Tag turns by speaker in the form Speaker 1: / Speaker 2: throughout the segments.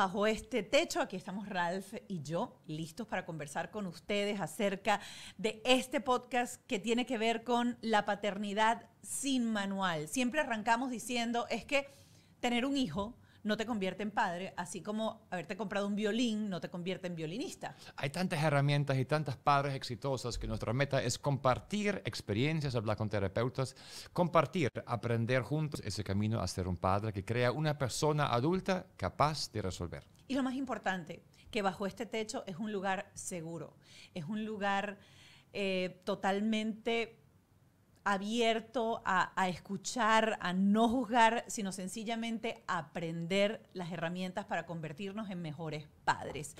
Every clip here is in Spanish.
Speaker 1: bajo este techo. Aquí estamos Ralph y yo, listos para conversar con ustedes acerca de este podcast que tiene que ver con la paternidad sin manual. Siempre arrancamos diciendo, es que tener un hijo no te convierte en padre, así como haberte comprado un violín no te convierte en violinista.
Speaker 2: Hay tantas herramientas y tantas padres exitosas que nuestra meta es compartir experiencias, hablar con terapeutas, compartir, aprender juntos ese camino a ser un padre que crea una persona adulta capaz de resolver.
Speaker 1: Y lo más importante, que bajo este techo es un lugar seguro, es un lugar eh, totalmente abierto a, escuchar, a no juzgar, sino sencillamente aprender las herramientas para convertirnos en mejores padres.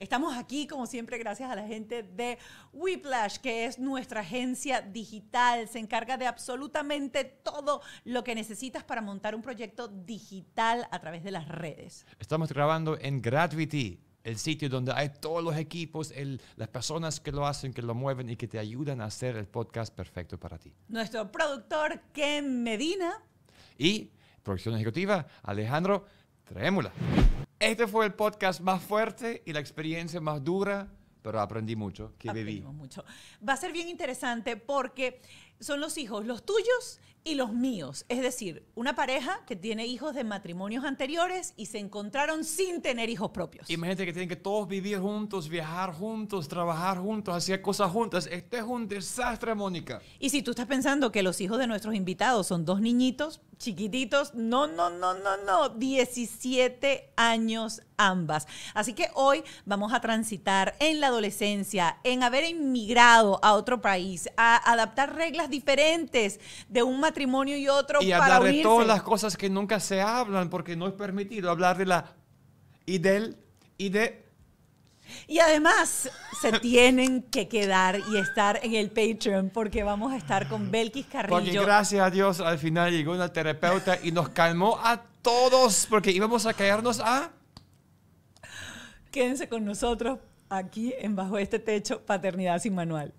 Speaker 1: Estamos aquí, como siempre, gracias a la gente de Whiplash, que es nuestra agencia digital. Se encarga de absolutamente todo lo que necesitas para montar un proyecto digital a través de las redes.
Speaker 2: Estamos grabando en Gravity el sitio donde hay todos los equipos, las personas que lo hacen, que lo mueven y que te ayudan a hacer el podcast perfecto para ti.
Speaker 1: Nuestro productor Ken Medina.
Speaker 2: Y producción ejecutiva Alejandro Trémula. Este fue el podcast más fuerte y la experiencia más dura, pero aprendí mucho, que
Speaker 1: Aprendimos mucho. Va a ser bien interesante porque son los hijos, los tuyos y los míos. Es decir, una pareja que tiene hijos de matrimonios anteriores y se encontraron sin tener hijos propios.
Speaker 2: Imagínate que tienen que todos vivir juntos, viajar juntos, trabajar juntos,
Speaker 1: hacer cosas juntas. Este es un desastre, Mónica. Y si tú estás pensando que los hijos de nuestros invitados son dos niñitos chiquititos, no, no, no, no, no, 17 años ambas. Así que hoy vamos a transitar en la adolescencia, en haber emigrado a otro país, a adaptar reglas diferentes de un matrimonio y otro y hablar de todas las
Speaker 2: cosas que nunca se hablan porque no es permitido hablar de la y del y de
Speaker 1: y además se tienen que quedar y estar en el Patreon porque vamos a estar con Belkis Carrillo. Porque
Speaker 2: gracias a Dios al final llegó una terapeuta y nos calmó a todos porque íbamos a caernos a...
Speaker 1: Quédense con nosotros aquí en Bajo este Techo, Paternidad sin Manual.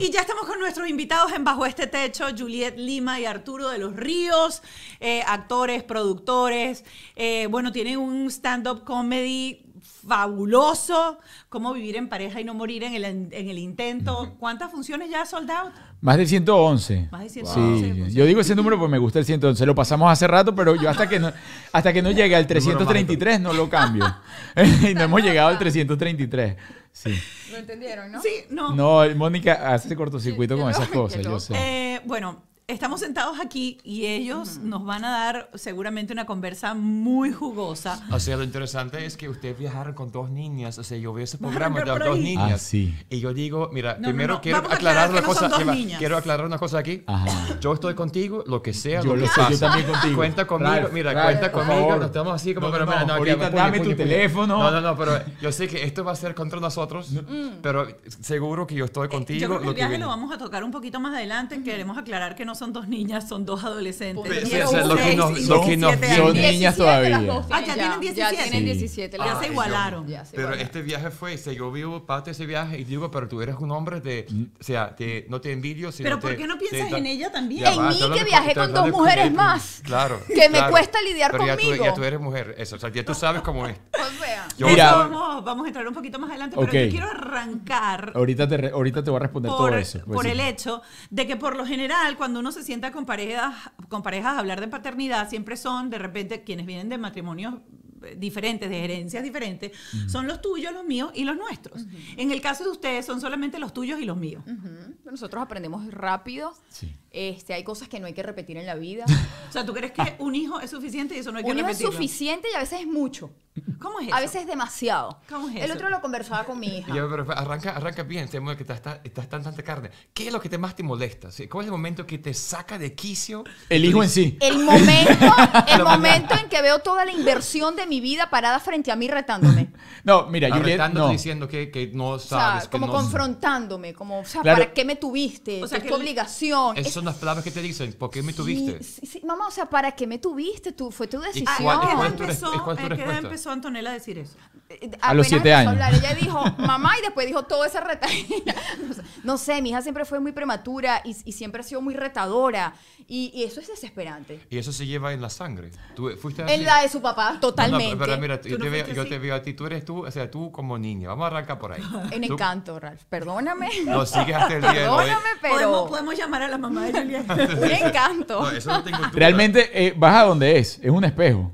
Speaker 1: Y ya estamos con nuestros invitados en Bajo este Techo, Juliet Lima y Arturo de los Ríos, eh, actores, productores. Eh, bueno, tienen un stand-up comedy fabuloso, cómo vivir en pareja y no morir en el, intento. ¿Cuántas funciones ya sold out?
Speaker 3: Más del 111. Más del 111. Sí, pues, yo digo ese número porque me gusta el 111. Lo pasamos hace rato, pero yo hasta que no, hasta que no llegue al 333 no lo cambio. y no hemos llegado al 333. Sí.
Speaker 1: Lo entendieron, ¿no? Sí, no.
Speaker 3: No, Mónica hace cortocircuito con esas cosas, yo sé.
Speaker 1: Eh, bueno, estamos sentados aquí y ellos nos van a dar seguramente una conversa muy jugosa.
Speaker 2: O sea, lo interesante es que ustedes viajaron con dos niñas. O sea, yo veo ese programa de dos niñas. Ah, sí. Y yo digo, mira, primero quiero aclarar, una cosa. quiero aclarar una cosa aquí. Yo estoy contigo, lo que sea, lo, que sea. Yo también contigo. Cuenta conmigo, mira, cuenta conmigo. estamos así como, pero mira, no, ahorita dame tu teléfono. No, no, no, pero yo sé que esto va a ser contra nosotros, pero seguro que yo estoy contigo. Eh, yo creo que el viaje lo vamos
Speaker 1: a tocar un poquito más adelante. Queremos aclarar que no son dos niñas, son dos adolescentes. lo que niñas todavía. Ah, ya, tienen 17. Ya se igualaron. pero
Speaker 2: este viaje fue, o yo vivo parte de ese viaje y digo, pero tú eres un hombre de, mm. o sea, no te envidio. pero ¿por qué no piensas en ella también? en mí que viajé con, dos mujeres más. Claro. Que me cuesta lidiar conmigo. Ya tú, eres mujer, eso, o sea, ya tú sabes cómo es. pues
Speaker 1: vamos, vamos a entrar un poquito más adelante, pero yo quiero arrancar. Ahorita te,
Speaker 3: ahorita te voy a responder todo eso. Por el
Speaker 1: hecho de que por lo general, cuando uno se sienta con parejas, con parejas a hablar de paternidad, siempre son de repente quienes vienen de matrimonios eh, diferentes, de herencias diferentes, son los tuyos, los míos y los nuestros. En el caso de ustedes son solamente los tuyos y los míos.
Speaker 4: Nosotros aprendemos rápido. Sí. Este, hay cosas que no hay que repetir en la vida. o sea,
Speaker 1: ¿tú crees que un hijo es suficiente y eso no hay que repetirlo? Un hijo es
Speaker 4: suficiente y a veces es mucho. ¿Cómo es eso? A veces es demasiado. ¿Cómo es eso? El otro lo conversaba con mi hija.
Speaker 2: pero arranca, arranca bien, este que estás está, tan, tanta carne. ¿Qué es lo que te más te molesta? ¿Cuál es el momento que te saca de quicio? El hijo en sí. El momento, el momento
Speaker 4: en que veo toda la inversión de mi vida parada frente a mí retándome.
Speaker 2: No, mira, yo no. diciendo que, que, no sabes. como
Speaker 4: confrontándome, como, o sea, ¿para qué me tuviste? ¿Qué tu obligación. Eso
Speaker 2: no las palabras que te dicen, ¿por qué me tuviste?
Speaker 4: mamá, o sea, ¿para qué me tuviste? Tú, fue tu decisión. ¿Y qué es empezó, empezó Antonella
Speaker 1: a decir eso? Eh, a, los siete años.
Speaker 3: ella
Speaker 4: dijo mamá y después dijo toda esa retaína. No sé, mi hija siempre fue muy prematura y, siempre ha sido muy retadora. Y, eso es desesperante.
Speaker 2: Y eso se lleva en la sangre. ¿Tú fuiste En la de
Speaker 4: su papá, totalmente. pero
Speaker 2: mira, yo, te veo, a ti, tú eres tú, o sea, tú como niña. Vamos a arrancar por ahí. En encanto,
Speaker 1: Ralph. Perdóname. Lo sigues hasta el día de hoy. pero... ¿Podemos, podemos llamar a la mamá me Un encanto. Realmente,
Speaker 3: eh, vas a donde es. Es un espejo.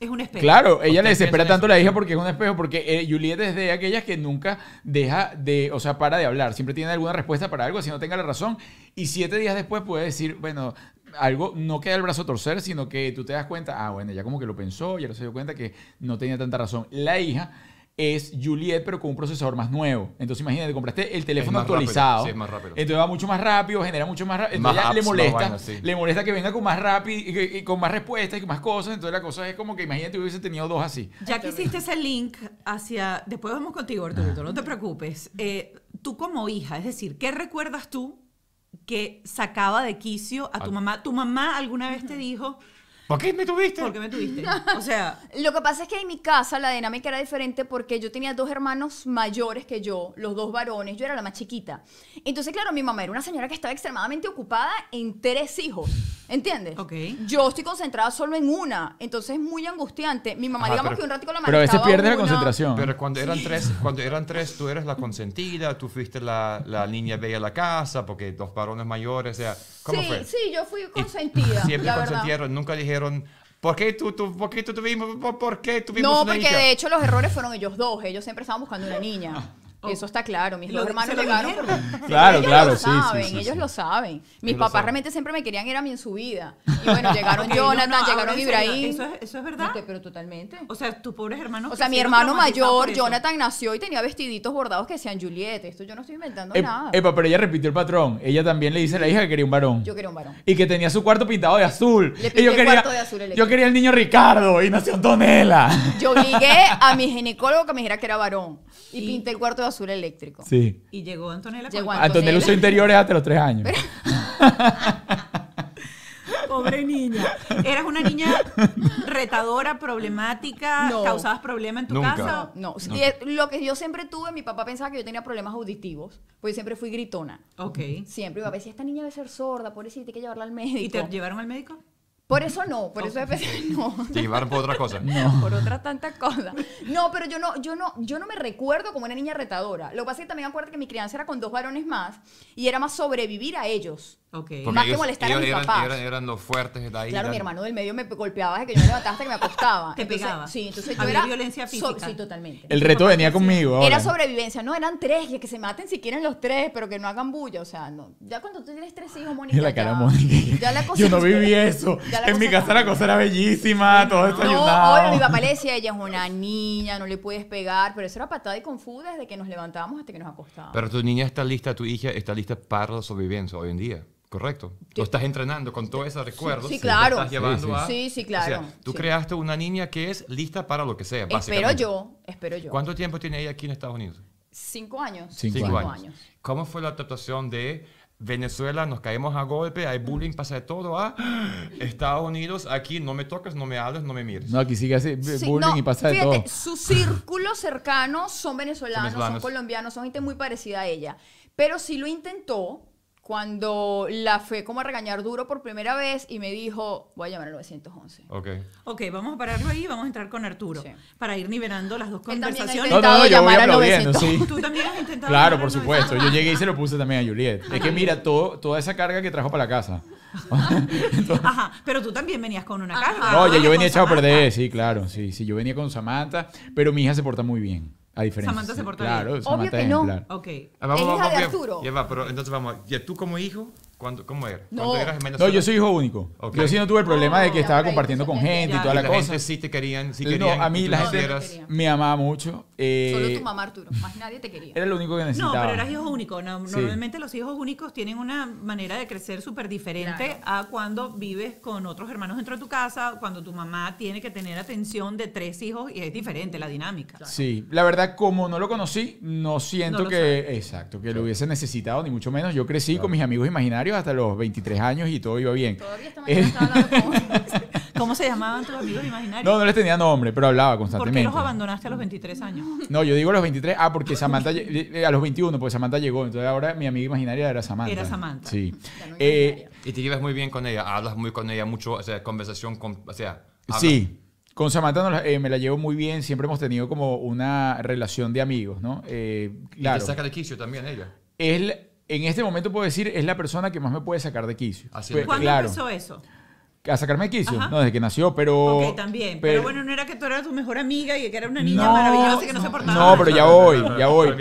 Speaker 1: Es un espejo. Claro, ella le desespera tanto la hija porque
Speaker 3: es un espejo, porque Juliette eh, Julieta es de aquellas que nunca deja de, o sea, para de hablar, siempre tiene alguna respuesta para algo, si no tenga la razón, y siete días después puede decir, bueno, algo no queda el brazo torcer, sino que tú te das cuenta, ah, bueno, ya como que lo pensó, ya se dio cuenta que no tenía tanta razón. La hija es Juliet, pero con un procesador más nuevo. Entonces, imagínate, compraste el teléfono actualizado. Entonces va mucho más rápido, genera mucho más rápido. Entonces le molesta. Le molesta que venga con más rápido, y con más respuestas y con más cosas. Entonces la cosa es como que imagínate hubiese tenido dos así.
Speaker 1: Ya que hiciste ese link hacia. Después vamos contigo, Arturo, no te preocupes. Eh, tú como hija, es decir, ¿qué recuerdas tú que sacaba de quicio a tu mamá? ¿Tu mamá alguna vez te dijo.? ¿Por qué me tuviste? Porque me tuviste. O sea. Lo que pasa es que en mi
Speaker 4: casa la dinámica era diferente porque yo tenía dos hermanos mayores que yo, los dos varones, yo era la más chiquita. Entonces, claro, mi mamá era una señora que estaba extremadamente ocupada en tres hijos. ¿Entiendes? Ok. Yo estoy concentrada solo en una, entonces es muy angustiante. Mi mamá, digamos que un rato la mano. Pero a veces pierde la concentración.
Speaker 2: Pero cuando eran, tres, cuando eran tres, tú eres la consentida, tú fuiste la, la niña bella de la casa, porque dos varones mayores, o sea, ¿cómo sí, fue? Sí,
Speaker 4: yo fui consentida.
Speaker 2: siempre la nunca dije ¿Por qué tú, tú, tuvimos, por, No, porque de
Speaker 4: hecho los errores fueron ellos dos. Ellos siempre estaban buscando una niña. Ah. Oh. Eso está claro. Mis hermanos llegaron. claro, claro, sí, Ellos lo saben. Mis papás realmente siempre me querían ir a mí en su vida. Y bueno, llegaron Jonathan, llegaron Ibrahim. Eso es, eso
Speaker 1: es verdad. pero totalmente. O sea, tus pobres hermanos. O sea, mi hermano mayor, Jonathan,
Speaker 4: nació y tenía vestiditos bordados que decían Julieta. Esto yo no estoy inventando nada.
Speaker 3: pero ella repitió el patrón. Ella también le dice a la hija que quería un varón. Yo quería un varón. Y que tenía su cuarto pintado de azul. Le yo quería, el azul. yo quería el niño Ricardo y nació Antonella.
Speaker 4: Yo obligué a mi ginecólogo que me dijera que era varón. Y, pinté el cuarto de azul eléctrico. Sí. Y llegó
Speaker 1: Antonella. Antonella. usó interiores
Speaker 3: hasta los tres años.
Speaker 1: Pobre niña. Eras una niña retadora, problemática, causabas problemas en tu casa. No.
Speaker 4: Lo que yo siempre tuve, mi papá pensaba que yo tenía problemas auditivos, porque siempre fui gritona. Ok. Siempre. a ver si esta niña debe ser sorda, por eso hay que llevarla al médico. ¿Y te
Speaker 1: llevaron al médico?
Speaker 4: Por eso no, por eso FC
Speaker 1: no. Te
Speaker 2: llevaron por otra cosa. No. Por otra
Speaker 4: tantas cosas. No, pero yo no, yo no, yo no me recuerdo como una niña retadora. Lo que pasa es que también me acuerdo que mi crianza era con dos varones más y era más sobrevivir a ellos.
Speaker 1: Okay. Más que
Speaker 2: molestar a mis eran, Eran, los fuertes ahí. Claro, mi hermano
Speaker 4: del medio me golpeaba desde que yo me levantaba hasta que me acostaba. Te pegaba. Sí, entonces yo era. violencia física. sí, totalmente. El reto
Speaker 3: venía conmigo. Era
Speaker 4: sobrevivencia. No, eran tres, que, se maten si quieren los tres, pero que no hagan bulla. O sea, no. Ya cuando tú tienes tres hijos, Mónica.
Speaker 3: ya, Ya la cosa yo no viví eso.
Speaker 2: En mi casa la cosa era bellísima, todo esto ayudaba. No, mi papá
Speaker 4: le decía, ella es una niña, no le puedes pegar, pero eso era patada y confusa desde que nos levantábamos hasta que nos acostábamos.
Speaker 2: Pero tu niña está lista, tu hija está lista para la sobrevivencia hoy en día. Correcto. Tú estás entrenando con todos esos recuerdos. Sí, claro. sí, sí. claro. tú creaste una niña que es lista para lo que sea, Espero yo,
Speaker 4: espero yo. ¿Cuánto
Speaker 2: tiempo tiene ella aquí en Estados Unidos?
Speaker 4: Cinco años. Cinco, años.
Speaker 2: ¿Cómo fue la adaptación de Venezuela nos caemos a golpe, hay bullying, pasa de todo ¿ah? Estados Unidos, aquí no me tocas, no me hables, no me mires.
Speaker 3: No, aquí sigue así, bullying y pasa de todo.
Speaker 4: Sus círculos cercanos son venezolanos, son colombianos, son gente muy parecida a ella. Pero si lo intentó, cuando la fue como a regañar duro por primera vez y
Speaker 1: me dijo, voy a llamar al 911. Ok. Ok, vamos a pararlo ahí y vamos a entrar con Arturo para ir nivelando las dos conversaciones. No, no, no, yo voy sí. Tú también has intentado. Claro, por
Speaker 3: supuesto. Yo llegué y se lo puse también a Juliet. Es que ah, mira, toda esa carga que trajo para la casa.
Speaker 1: Ajá, pero tú también venías con una carga. No, yo venía echado a
Speaker 3: perder, sí, claro. Sí, sí, yo venía con Samantha, pero mi hija se porta muy bien. A diferencia. Samantha se portó claro, bien. Obvio Samantha que no. Ok. Ah, vamos, Es hija de
Speaker 2: Arturo. Ya pero entonces vamos. ¿Y tú como hijo, ¿Cómo era? No. No, yo soy hijo único. Yo sí no tuve el problema de que ah, estaba compartiendo con gente y toda la, cosa. Gente sí te querían, sí querían. No, a mí la
Speaker 3: gente me amaba mucho. Eh, Solo tu
Speaker 1: mamá Arturo, más nadie te quería. Era
Speaker 3: lo único que necesitaba. No, pero eras hijo
Speaker 1: único. Normalmente los hijos únicos tienen una manera de crecer súper diferente a cuando vives con otros hermanos dentro de tu casa, cuando tu mamá tiene que tener atención de tres hijos y es diferente la dinámica.
Speaker 3: Sí, la verdad, como no lo conocí, no siento que, exacto, que lo hubiese necesitado, ni mucho menos. Yo crecí con mis amigos imaginarios hasta los 23 años y todo iba bien. Todavía estaba
Speaker 1: ¿Cómo se llamaban tus amigos imaginarios? No, no les
Speaker 3: tenía nombre, pero hablaba constantemente. ¿Por qué los
Speaker 1: abandonaste a los 23 años?
Speaker 3: No, yo digo a los 23, ah, porque Samantha, a los 21, pues Samantha llegó, entonces ahora mi amiga imaginaria era Samantha. Era Samantha.
Speaker 2: Sí. Eh, y te llevas muy bien con ella, hablas muy con ella, mucho, o sea, conversación con, o sea,
Speaker 3: Sí. Con Samantha eh, me la llevo muy bien, siempre hemos tenido como una relación de amigos, ¿no? claro. Eh, y te saca
Speaker 2: de quicio también ella.
Speaker 3: Es en este momento puedo decir, es la persona que más me puede sacar de quicio. Así pues, ¿Cuándo claro. empezó eso? a sacarme de quicio, no, desde que nació, pero... Ok, también, pero, bueno,
Speaker 1: no era que tú eras tu mejor amiga y que era una niña maravillosa y que no, se portaba. No, pero ya voy, ya voy.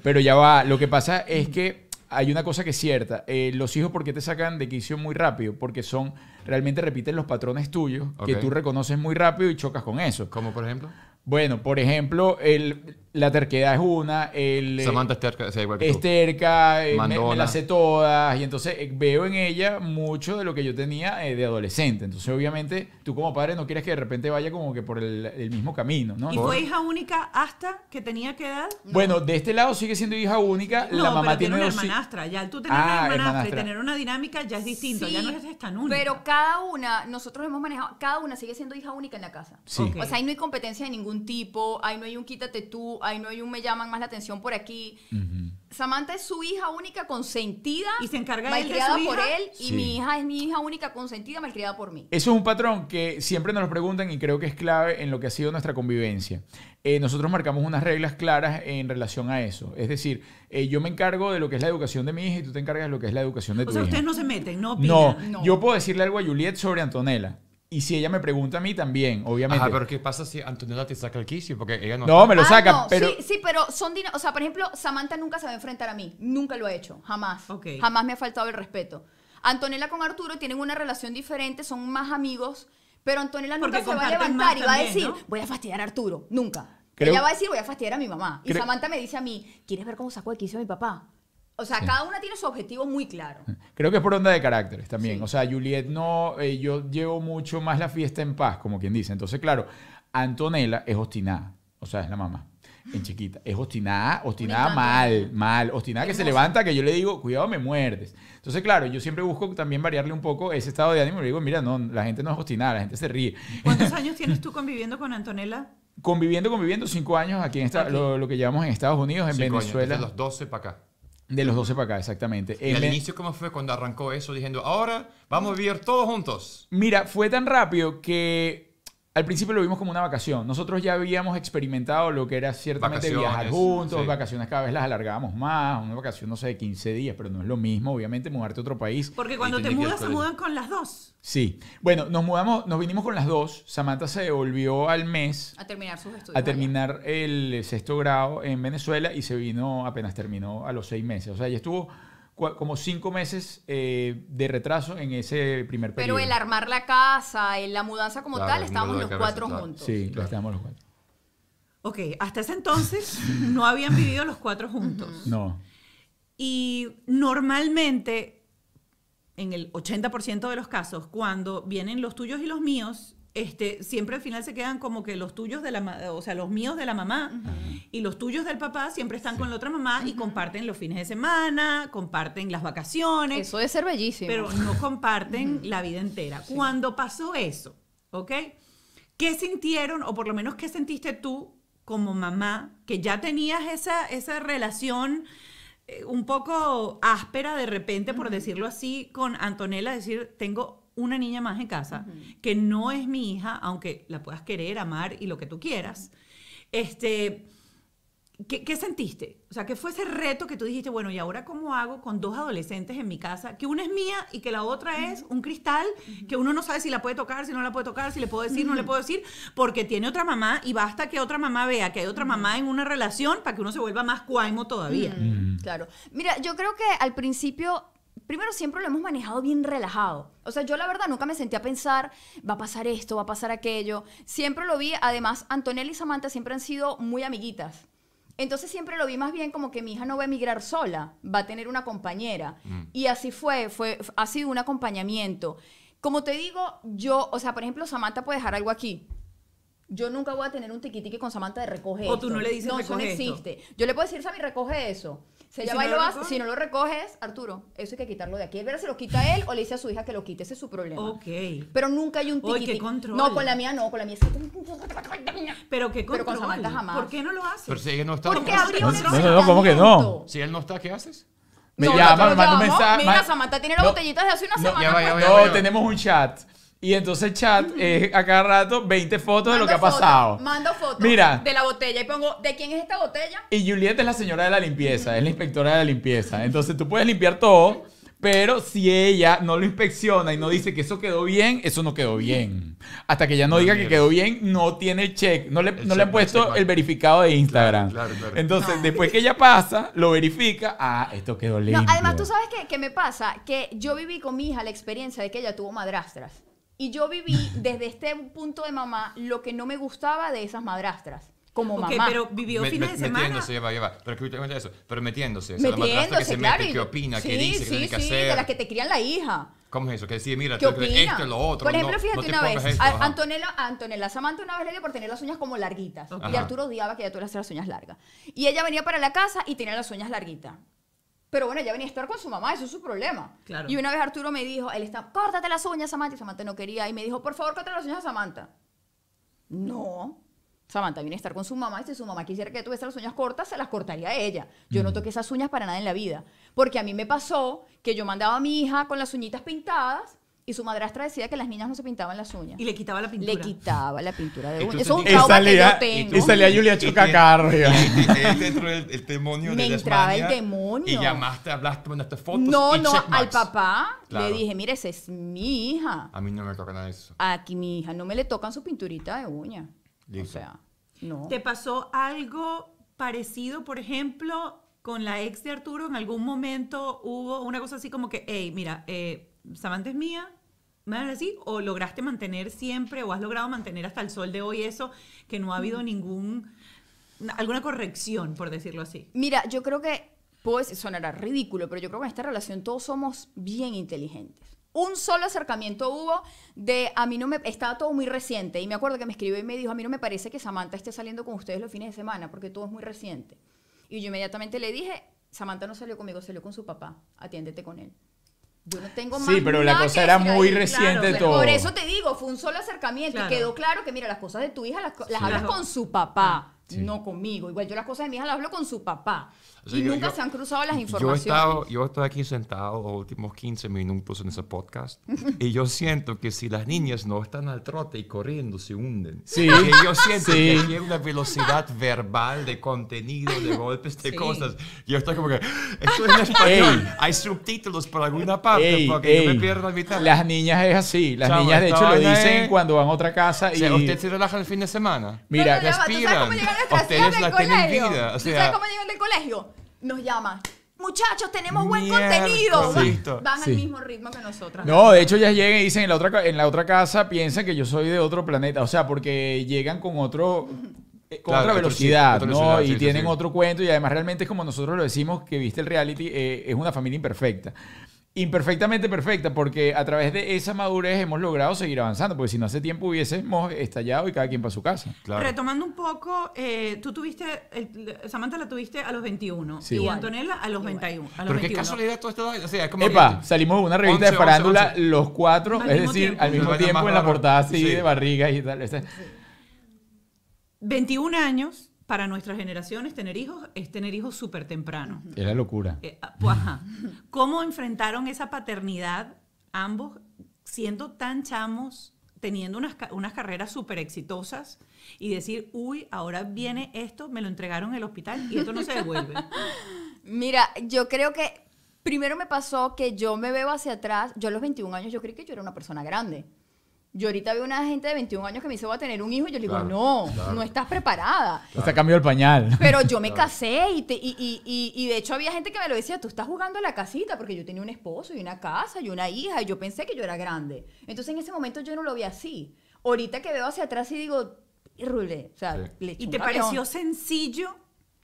Speaker 3: pero ya va, lo que pasa es que hay una cosa que es cierta, eh, los hijos, ¿por qué te sacan de quicio muy rápido? Porque son, realmente repiten los patrones tuyos, que tú reconoces muy rápido y chocas con eso. ¿Como por ejemplo? Bueno, por ejemplo, el, la terquedad es una. El, eh, Samantha
Speaker 2: es terca. Es
Speaker 3: terca, eh, me, me, todas. Y entonces eh, veo en ella mucho de lo que yo tenía de adolescente. Entonces, obviamente, tú como padre no quieres que de repente vaya como que por el, mismo camino, ¿no? ¿Y fue hija
Speaker 1: única hasta que tenía que edad?
Speaker 3: Bueno, de este lado sigue siendo hija única. la mamá tiene una
Speaker 1: hermanastra. Ya tú tener una ah, hermanastra, y tener una dinámica ya es distinto. ya no es tan única. Pero
Speaker 4: cada una, nosotros hemos manejado, cada una sigue siendo hija única en la casa. Sí. O sea, ahí no hay competencia de ningún tipo. Ahí no hay un quítate tú ay, no hay un me llaman más la atención por aquí. Samantha es su hija única consentida. Y se encarga malcriada por él. Y mi hija es mi hija única consentida, malcriada por mí.
Speaker 3: Eso es un patrón que siempre nos lo preguntan y creo que es clave en lo que ha sido nuestra convivencia. Eh, nosotros marcamos unas reglas claras en relación a eso. Es decir, eh, yo me encargo de lo que es la educación de mi hija y tú te encargas de lo que es la educación de tu hija. O sea, ustedes no
Speaker 1: se meten, no No, no, yo
Speaker 3: puedo decirle algo a Juliet sobre Antonella y si ella me pregunta a mí también, obviamente. Ah, pero ¿qué pasa si Antonella te saca
Speaker 2: el quicio? Porque ella no. No, me lo ah, saca, pero. Sí,
Speaker 4: sí, pero son. O sea, por ejemplo, Samantha nunca se va a enfrentar a mí. Nunca lo ha hecho. Jamás. Okay. Jamás me ha faltado el respeto. Antonella con Arturo tienen una relación diferente, son más amigos, pero Antonella nunca se va a levantar y va a decir, voy a fastidiar a Arturo. Nunca. ella va a decir, voy a fastidiar a mi mamá. Y Samantha me dice a mí, ¿quieres ver cómo saco el quicio a mi papá? O sea, cada una tiene su objetivo muy claro.
Speaker 3: Creo que es por onda de caracteres también. O sea, Juliet no, eh, yo llevo mucho más la fiesta en paz, como quien dice. Entonces, claro, Antonella es obstinada. O sea, es la mamá. En chiquita. Es obstinada, obstinada mal, mal. ostinada que se levanta, que yo le digo, cuidado, me muerdes. Entonces, claro, yo siempre busco también variarle un poco ese estado de ánimo. Le digo, mira, no, la gente no es obstinada, la gente se ríe.
Speaker 1: ¿Cuántos años tienes tú conviviendo con Antonella?
Speaker 3: Conviviendo, conviviendo, cinco años aquí en Lo, que llevamos en Estados Unidos, en Venezuela. Años, desde los 12 para acá. De los 12 para acá, exactamente. ¿Y al inicio
Speaker 2: cómo fue cuando arrancó eso diciendo, ahora vamos a vivir todos juntos?
Speaker 3: Mira, fue tan rápido que al principio lo vimos como una vacación. Nosotros ya habíamos experimentado lo que era ciertamente viajar juntos, vacaciones cada vez las alargábamos más, una vacación, no sé, de 15 días, pero no es lo mismo, obviamente, mudarte a otro país. Porque cuando te mudas, se mudan
Speaker 1: con las dos.
Speaker 3: Sí. Bueno, nos mudamos, nos vinimos con las dos. Samantha se devolvió al mes. A terminar sus estudios. A terminar el sexto grado en Venezuela y se vino apenas terminó a los seis meses. O sea, ya estuvo como cinco meses eh, de retraso en ese primer periodo. Pero el
Speaker 4: armar la casa, la mudanza como tal, estábamos los cuatro juntos.
Speaker 3: Sí, estábamos los cuatro.
Speaker 1: Ok, hasta ese entonces no habían vivido los cuatro juntos. No. Y normalmente, en el 80% de los casos, cuando vienen los tuyos y los míos, este, siempre al final se quedan como que los tuyos de la, o sea, los míos de la mamá y los tuyos del papá siempre están con la otra mamá y comparten los fines de semana, comparten las vacaciones. Eso debe ser bellísimo. Pero no comparten la vida entera. Cuando pasó eso, ¿ok? ¿Qué sintieron o por lo menos qué sentiste tú como mamá que ya tenías esa, esa relación? Eh, un poco áspera de repente, por decirlo así, con Antonella, decir, tengo una niña más en casa, que no es mi hija, aunque la puedas querer, amar y lo que tú quieras. Este, ¿qué, sentiste? O sea, ¿qué fue ese reto que tú dijiste, bueno, ¿y ahora cómo hago con dos adolescentes en mi casa? Que una es mía y que la otra es un cristal que uno no sabe si la puede tocar, si no la puede tocar, si le puedo decir, no le puedo decir, porque tiene otra mamá y basta que otra mamá vea que hay otra mamá en una relación para que uno se vuelva más cuaimo todavía. Claro.
Speaker 4: Mira, yo creo que al principio primero siempre lo hemos manejado bien relajado. O sea, yo la verdad nunca me sentía a pensar, va a pasar esto, va a pasar aquello. Siempre lo vi, además, Antonella y Samantha siempre han sido muy amiguitas. Entonces siempre lo vi más bien como que mi hija no va a emigrar sola, va a tener una compañera. Mm. Y así fue, fue, ha sido un acompañamiento. Como te digo, yo, o sea, por ejemplo, Samantha puede dejar algo aquí. Yo nunca voy a tener un tiquitique con Samantha de recoger. O tú no le dices no, no existe. Yo le puedo decir, Sammy, recoge eso se ella si no y lo si no lo recoges, Arturo, eso hay que quitarlo de aquí. Ver si lo quita él o le dice a su hija que lo quite, ese es su problema. Ok. Pero nunca hay un tiquiti. No, con la mía no, con la mía
Speaker 1: Pero qué control. Pero con Samantha jamás. ¿Por qué no
Speaker 4: lo hace? Pero si no está. ¿Por qué abrió no, no, no, ¿cómo que
Speaker 2: no? Si él no está, ¿qué haces? Me no, llama, me manda un mensaje. Mira,
Speaker 4: Samantha tiene las botellitas de hace una semana. Pues ya va, ya va, no,
Speaker 2: tenemos un
Speaker 3: chat. Y entonces chat es a cada rato 20 fotos de lo que ha pasado.
Speaker 4: Mando fotos Mira, de la botella y pongo, ¿de quién es esta botella?
Speaker 3: Y Julieta es la señora de la limpieza, es la inspectora de la limpieza. Entonces tú puedes limpiar todo, pero si ella no lo inspecciona y no dice que eso quedó bien, eso no quedó bien. Hasta que ella no, diga que quedó bien, no tiene el check. No le, no le han puesto el, verificado de Instagram. Entonces, ah. después que ella pasa, lo verifica. Ah, esto quedó limpio. además, tú sabes
Speaker 4: que qué me pasa? Que yo viví con mi hija la experiencia de que ella tuvo madrastras. Y yo viví desde este punto de mamá lo que no me gustaba de esas madrastras como okay, mamá. pero
Speaker 1: vivió
Speaker 2: me, fines me, de semana. Metiéndose, lleva, lleva. Pero escúchame eso. Pero metiéndose. Metiéndose, o que se claro. Mete, y... ¿Qué opina? ¿Qué dice? Sí, ¿Qué tiene que sí, hacer? de las que
Speaker 4: te crían la hija.
Speaker 2: ¿Cómo es eso? Que dice mira, ¿Qué esto es lo otro. Por ejemplo, fíjate una vez. Antonella,
Speaker 4: Antonella Samantha una vez le dio por tener las uñas como larguitas. Y Arturo odiaba que ella tuviera las uñas largas. Y ella venía para la casa y tenía las uñas larguitas. Pero bueno, ella venía a estar con su mamá, eso es su problema. Y una vez Arturo me dijo, él está, córtate las uñas, Samantha. Y Samantha no quería. Y me dijo, por favor, córtate las uñas a Samantha. No. Samantha viene a estar con su mamá y si su mamá quisiera que tuviese las uñas cortas, se las cortaría a ella. Yo no mm. toqué esas uñas para nada en la vida. Porque a mí me pasó que yo mandaba a mi hija con las uñitas pintadas y su madrastra decía que las niñas no se pintaban las uñas. Y le quitaba la pintura. Le quitaba la pintura de uñas. Eso es un trauma que yo tengo. Y
Speaker 2: salía Julia Chocacarro. dentro del demonio de Me entraba el demonio. Y llamaste, hablaste, con mandaste fotos No, no, al
Speaker 4: papá le dije, mire, esa es mi hija.
Speaker 2: A mí no me toca nada de eso.
Speaker 4: Aquí mi hija, no me le tocan su
Speaker 1: pinturita de
Speaker 4: uñas.
Speaker 2: O sea,
Speaker 3: no.
Speaker 1: ¿Te pasó algo parecido, por ejemplo, con la ex de Arturo? En algún momento hubo una cosa así como que, hey, mira, eh, Samantha es mía, más así? ¿O lograste mantener siempre o has logrado mantener hasta el sol de hoy eso que no ha habido mm. ningún, alguna corrección, por decirlo así?
Speaker 4: Mira, yo creo que, pues, sonará ridículo, pero yo creo que en esta relación todos somos bien inteligentes un solo acercamiento hubo de a mí no me estaba todo muy reciente y me acuerdo que me escribió y me dijo a mí no me parece que Samantha esté saliendo con ustedes los fines de semana porque todo es muy reciente y yo inmediatamente le dije Samantha no salió conmigo salió con su papá atiéndete con él yo no tengo más. Sí, pero la cosa era muy reciente todo. Por eso te digo, fue un solo acercamiento y quedó claro que, mira, las cosas de tu hija las, hablas con su papá. No conmigo. Igual yo las cosas de mi hija las hablo con su papá.
Speaker 2: y nunca se han
Speaker 4: cruzado las informaciones. Yo
Speaker 2: estoy estado, yo aquí sentado los últimos 15 minutos en ese podcast y yo siento que si las niñas no están al trote y corriendo, se hunden. Sí. yo siento que hay una velocidad verbal de contenido, de golpes, de cosas. Yo estoy como que, esto es en español. Hay subtítulos por alguna parte porque yo me pierdo la mitad. Las
Speaker 3: niñas es así.
Speaker 2: Las niñas, de hecho, lo dicen cuando van a otra casa. y... ¿Usted se relaja el fin de semana? Mira, respiran ustedes sabes cómo
Speaker 4: llegan del colegio? Nos llaman. Muchachos, tenemos buen
Speaker 3: contenido. Van- al mismo
Speaker 4: ritmo que nosotras. No, de hecho ya
Speaker 3: llegan y dicen en la otra en la otra casa piensan que yo soy de otro planeta, o sea, porque llegan con otro eh, otra velocidad, y tienen otro cuento y además realmente es como nosotros lo decimos que viste el reality eh, es una familia imperfecta, imperfectamente perfecta, porque a través de esa madurez hemos logrado seguir avanzando, porque si no hace tiempo hubiésemos estallado y cada quien para su casa. Retomando
Speaker 1: un poco, eh, tú tuviste, Samantha la tuviste a los 21 y Antonella a los 21. A los Pero qué casualidad todo esto, o sea, es como Epa,
Speaker 3: salimos de una revista de farándula los cuatro, es decir, al mismo tiempo en la portada así de barriga y tal.
Speaker 1: 21 años para nuestras generaciones tener hijos es tener hijos súper temprano. Era locura. Eh, ah, pues, ¿Cómo enfrentaron esa paternidad ambos siendo tan chamos, teniendo unas, unas carreras súper exitosas y decir, uy, ahora viene esto, me lo entregaron en el hospital y esto no se devuelve? Mira, yo creo
Speaker 4: que primero me pasó que yo me veo hacia atrás, yo a los 21 años yo creí que yo era una persona grande. Yo ahorita veo una gente de 21 años que me dice, voy a tener un hijo, y yo le digo, no, no estás preparada.
Speaker 3: cambió el pañal. Pero yo me
Speaker 4: casé y, te, y, de hecho había gente que me lo decía, tú estás jugando a la casita, porque yo tenía un esposo y una casa y una hija, y yo pensé que yo era grande. Entonces en ese momento yo no lo vi así. Ahorita que veo hacia atrás y digo, rule, o sea, ¿Y te pareció
Speaker 1: sencillo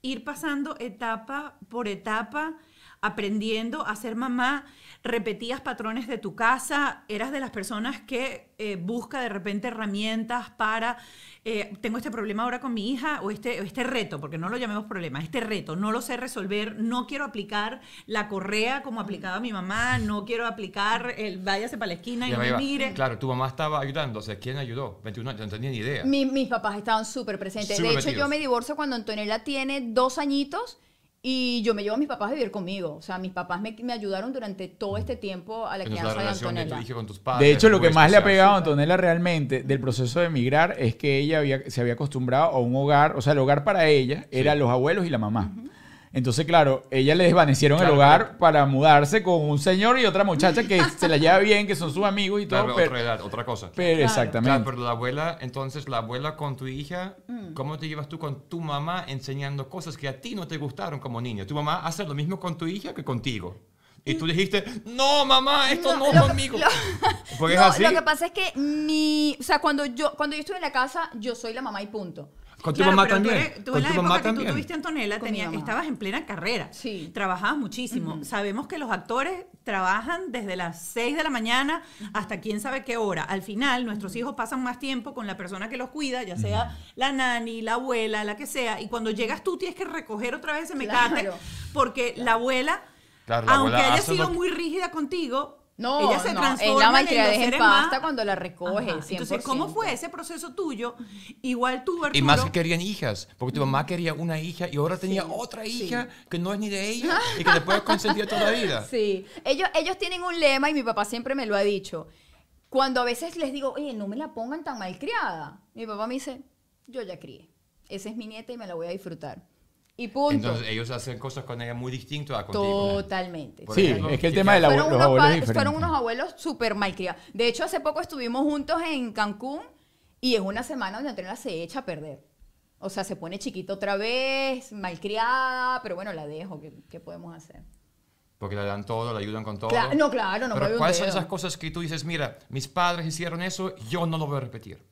Speaker 1: ir pasando etapa por etapa? aprendiendo a ser mamá, repetías patrones de tu casa, eras de las personas que eh, busca de repente herramientas para, eh, tengo este problema ahora con mi hija o este, este reto, porque no lo llamemos problema, este reto, no lo sé resolver, no quiero aplicar la correa como aplicaba mi mamá, no quiero aplicar el váyase para la esquina y, no mire. Claro,
Speaker 2: tu mamá estaba ayudándose, ¿quién ayudó? 21 años, no tenía ni idea. Mi,
Speaker 1: mis papás estaban súper presentes. de hecho,
Speaker 2: yo me
Speaker 4: divorcio cuando Antonella tiene dos añitos y yo me llevo a mis papás a vivir conmigo. O sea, mis papás me, ayudaron durante todo este tiempo a la crianza
Speaker 2: de Antonella. de hecho, lo que pues, más le ha
Speaker 3: pegado a Antonella realmente del proceso de emigrar es que ella había, se había acostumbrado a un hogar. O sea, el hogar para ella era los abuelos y la mamá. Entonces, claro, ella le desvanecieron el hogar para mudarse con un señor y otra muchacha que se la lleva bien, que son sus amigos y todo. otra
Speaker 2: edad, otra cosa. Pero exactamente. pero la abuela, entonces, la abuela con tu hija, mm. ¿cómo te llevas tú con tu mamá enseñando cosas que a ti no te gustaron como niño? Tu mamá hace lo mismo con tu hija que contigo. Y mm. tú dijiste, no, mamá, esto no, es conmigo. Lo, es así? lo que
Speaker 4: pasa es que mi, o sea, cuando yo, cuando yo en la casa, yo soy la mamá y punto.
Speaker 1: Con tu mamá también. Tú, en la época que tú tuviste Antonella, estabas en plena carrera. Sí. Trabajabas muchísimo. Sabemos que los actores trabajan desde las 6 de la mañana hasta quién sabe qué hora. Al final, nuestros hijos pasan más tiempo con la persona que los cuida, ya sea la nani, la abuela, la que sea. Y cuando llegas tú tienes que recoger otra vez ese mecate porque la abuela, aunque haya sido muy rígida contigo, no, ella se transforma en la de pasta cuando la recoge. Entonces, ¿cómo fue ese proceso tuyo? Igual tú, Arturo. Y más que
Speaker 2: querían hijas, porque tu mamá quería una hija y ahora tenía otra hija que no es ni de ella y que después puedes toda la vida.
Speaker 4: Sí, ellos, ellos tienen un lema y mi papá siempre me lo ha dicho. Cuando a veces les digo, oye, no me la pongan tan mal criada. mi papá me dice, yo ya crié. Esa es mi nieta y me la voy a disfrutar. Y punto. Entonces
Speaker 2: ellos hacen cosas con ella muy distintas a contigo.
Speaker 4: Totalmente. Sí, es que el tema del Fueron los unos, abuelos fueron unos abuelos súper malcriados. De hecho, hace poco estuvimos juntos en Cancún y es una semana donde Antonella se echa a perder. O sea, se pone chiquita otra vez, malcriada, pero bueno, la dejo. ¿Qué, podemos hacer?
Speaker 2: Porque le dan todo, le ayudan con todo. no, claro, no Pero ¿cuáles son esas cosas que tú dices, mira, mis padres hicieron eso, yo no lo voy a repetir?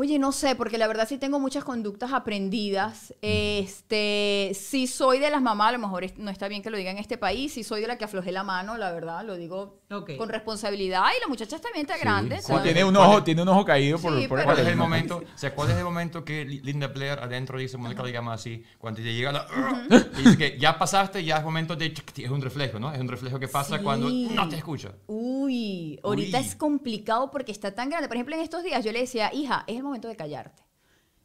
Speaker 4: Oye, no sé, porque la verdad sí tengo muchas conductas aprendidas. Mm. Este, si soy de las mamás, a lo mejor no está bien que lo diga en este país, sí soy de la que aflojé la mano, la verdad, lo digo con responsabilidad y la muchacha también
Speaker 3: bien, está grande. Tiene un ojo, tiene un ojo caído por, por ¿Cuál es el momento?
Speaker 2: sea, ¿cuál es el momento que Linda Blair adentro dice, Mónica, llama así, cuando te llega la... dice que ya pasaste, ya es momento de... Es un reflejo, ¿no? Es un reflejo que pasa cuando no te escucha.
Speaker 4: Uy, ahorita es complicado porque está tan grande. Por ejemplo, en estos días yo le decía, hija, es el momento de callarte.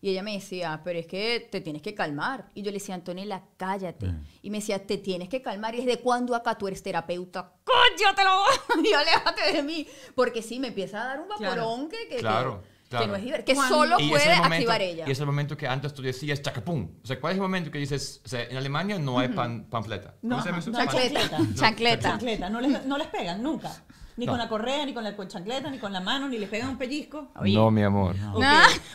Speaker 4: Y ella me decía, pero es que te tienes que calmar. Y yo le decía, Antonella, cállate. Y me decía, te tienes que calmar. ¿Y es de cuando acá tú eres terapeuta? ¡Coño, te lo voy! y alejate de mí. Porque sí, me empieza a dar un vaporón que... que
Speaker 2: que no es divertido, que solo puede activar ella. Y es el momento que antes tú decías chacapum. O sea, ¿cuál es el momento que dices, en Alemania no hay pan, panfleta? No, se me eso? Chancleta.
Speaker 1: Chancleta. Chancleta. No les, no les pegan nunca. Ni con la correa, ni con la chancleta, ni con la mano, ni le pegan un pellizco. No, mi amor.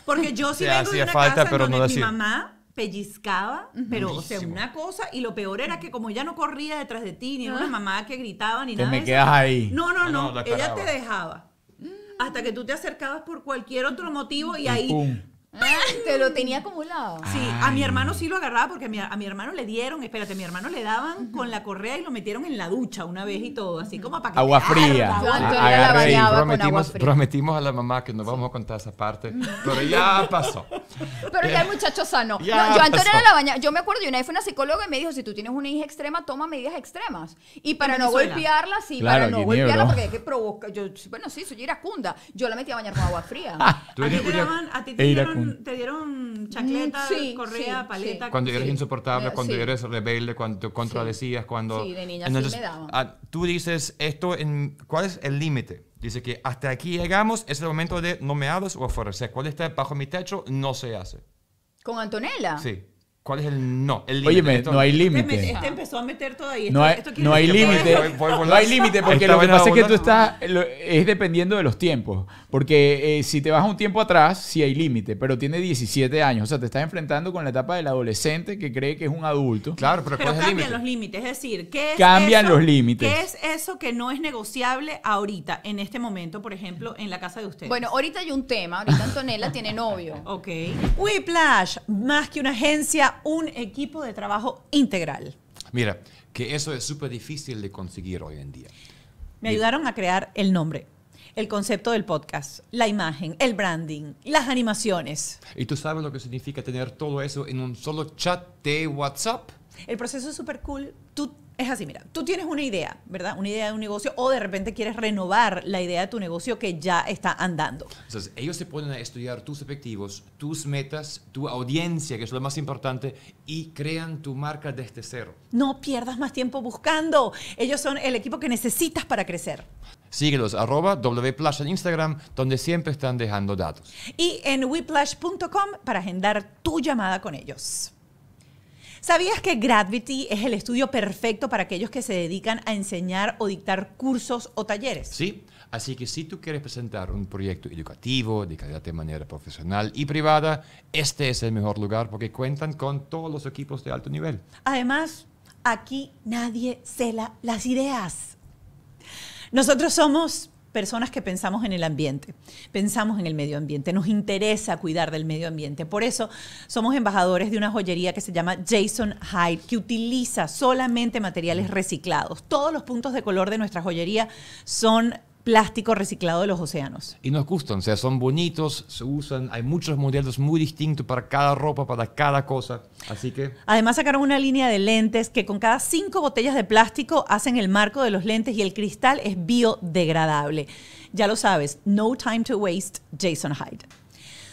Speaker 1: Porque yo sí vengo de una casa donde mi mamá pellizcaba, pero o sea, una cosa, y lo peor era que como ella no corría detrás de ti, ni una ah. mamá que gritaba, ni nada. me quedas ahí. No, no, ah, no, ella te dejaba. Hasta que tú te acercabas por cualquier otro motivo y, ahí, Te lo tenía acumulado. Sí, a mi hermano sí lo agarraba porque a mi, hermano le dieron, espérate, a mi hermano le daban con la correa y lo metieron en la ducha una vez y todo, así como para que. Agua fría. Agarré y prometimos, prometimos
Speaker 2: a la mamá que no vamos a contar esa parte, pero ya pasó. Pero ya el
Speaker 4: muchacho sano. yo Antonio era la bañaba. Yo me acuerdo, yo una vez Fue una psicóloga y me dijo: si tú tienes una hija extrema, toma medidas extremas. Y para no golpearla, sí, para no golpearla, porque hay que provocar. Yo, bueno, sí, soy iracunda. Yo la metí a bañar con agua fría. ¿A
Speaker 1: ti te, te, te
Speaker 4: dieron
Speaker 1: chacleta, mm, correa, paleta. Cuando eres insoportable, eh, cuando eres
Speaker 2: rebelde, cuando te contradecías, cuando... Sí, Entonces, ah, Tú dices esto, en, ¿cuál es el límite? Dice que hasta aquí llegamos, es el momento de no me hables o afuera. O sea, ¿cuál está bajo mi techo? No se hace.
Speaker 1: ¿Con Antonella? Sí.
Speaker 2: ¿Cuál es el no? Oye, no hay este límite. Este,
Speaker 1: empezó a meter todo ahí. no hay, no hay límite. No
Speaker 2: hay límite porque lo que pasa es que tú estás. es dependiendo
Speaker 3: de los tiempos. Porque eh, si te vas un tiempo atrás, sí hay límite. Pero tiene 17 años. O sea, te estás enfrentando con la etapa del adolescente que cree que es un adulto. Claro, pero, ¿cuál cambian es el los
Speaker 1: límites. Es decir, ¿qué es eso, ¿Qué es eso que no es negociable ahorita, en este momento, por ejemplo, en la casa de ustedes? Bueno, ahorita hay un tema. Ahorita Antonella tiene novio. Ok. Whiplash, más que una agencia un equipo de trabajo integral. Mira, que
Speaker 2: eso es súper difícil de conseguir hoy en día.
Speaker 1: Me ayudaron a crear el nombre, el concepto del podcast, la imagen, el branding, las animaciones.
Speaker 2: ¿Y tú sabes lo que significa tener todo eso en un solo chat de WhatsApp?
Speaker 1: El proceso es súper cool. Tú es así, mira, tú tienes una idea, ¿verdad? Una idea de un negocio o de repente quieres renovar la idea de tu negocio que ya está andando.
Speaker 2: Entonces, ellos se ponen a estudiar tus efectivos, tus metas, tu audiencia, que es lo más importante, y crean tu marca desde cero.
Speaker 1: No pierdas más tiempo buscando. Ellos son el equipo que necesitas para crecer.
Speaker 2: Síguelos arroba wplash en Instagram, donde siempre están dejando datos.
Speaker 1: Y en weplash.com para agendar tu llamada con ellos. ¿Sabías que Gravity es el estudio perfecto para aquellos que se dedican a enseñar o dictar cursos o talleres?
Speaker 2: Sí, así que si tú quieres presentar un proyecto educativo de calidad de manera profesional y privada, este es el mejor lugar porque cuentan con todos los equipos de alto nivel.
Speaker 1: Además, aquí nadie cela las ideas. Nosotros somos personas que pensamos en el ambiente, pensamos en el medio ambiente, nos interesa cuidar del medio ambiente. Por eso somos embajadores de una joyería que se llama Jason Hyde, que utiliza solamente materiales mm. reciclados. Todos los puntos de color de nuestra joyería son plástico reciclado de los océanos.
Speaker 2: Y nos gustan, o sea, son bonitos, se usan, hay muchos modelos muy distintos para cada ropa, para cada cosa, así que...
Speaker 1: Además sacaron una línea de lentes que con cada cinco botellas de plástico hacen el marco de los lentes y el cristal es biodegradable. Ya lo sabes, no time to waste, Jason Hyde.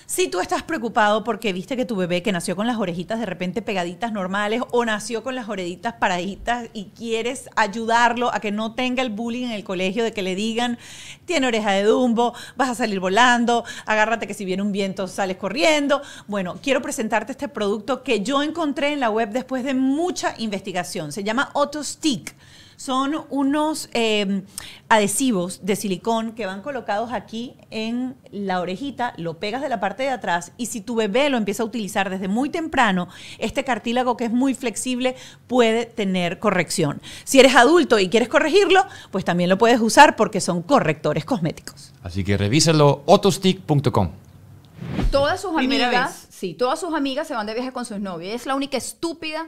Speaker 1: Si tú estás preocupado porque viste que tu bebé que nació con las orejitas de repente pegaditas normales o nació con las orejitas paraditas y quieres ayudarlo a que no tenga el bullying en el colegio de que le digan, tiene oreja de dumbo, vas a salir volando, agárrate que si viene un viento sales corriendo. Bueno, quiero presentarte este producto que yo encontré en la web después de mucha investigación. Se llama Otostick. Son unos em, adhesivos de silicón que van colocados aquí en la orejita, lo pegas de la parte de atrás y si tu bebé lo empieza a utilizar desde muy temprano, este cartílago que es muy flexible puede tener corrección. Si eres adulto y quieres corregirlo, pues también lo puedes usar porque son correctores cosméticos.
Speaker 2: Así que revísalo otostick.com.
Speaker 4: Todas sus amigas, sí, todas sus amigas se van de viaje con sus novias. Es la única estúpida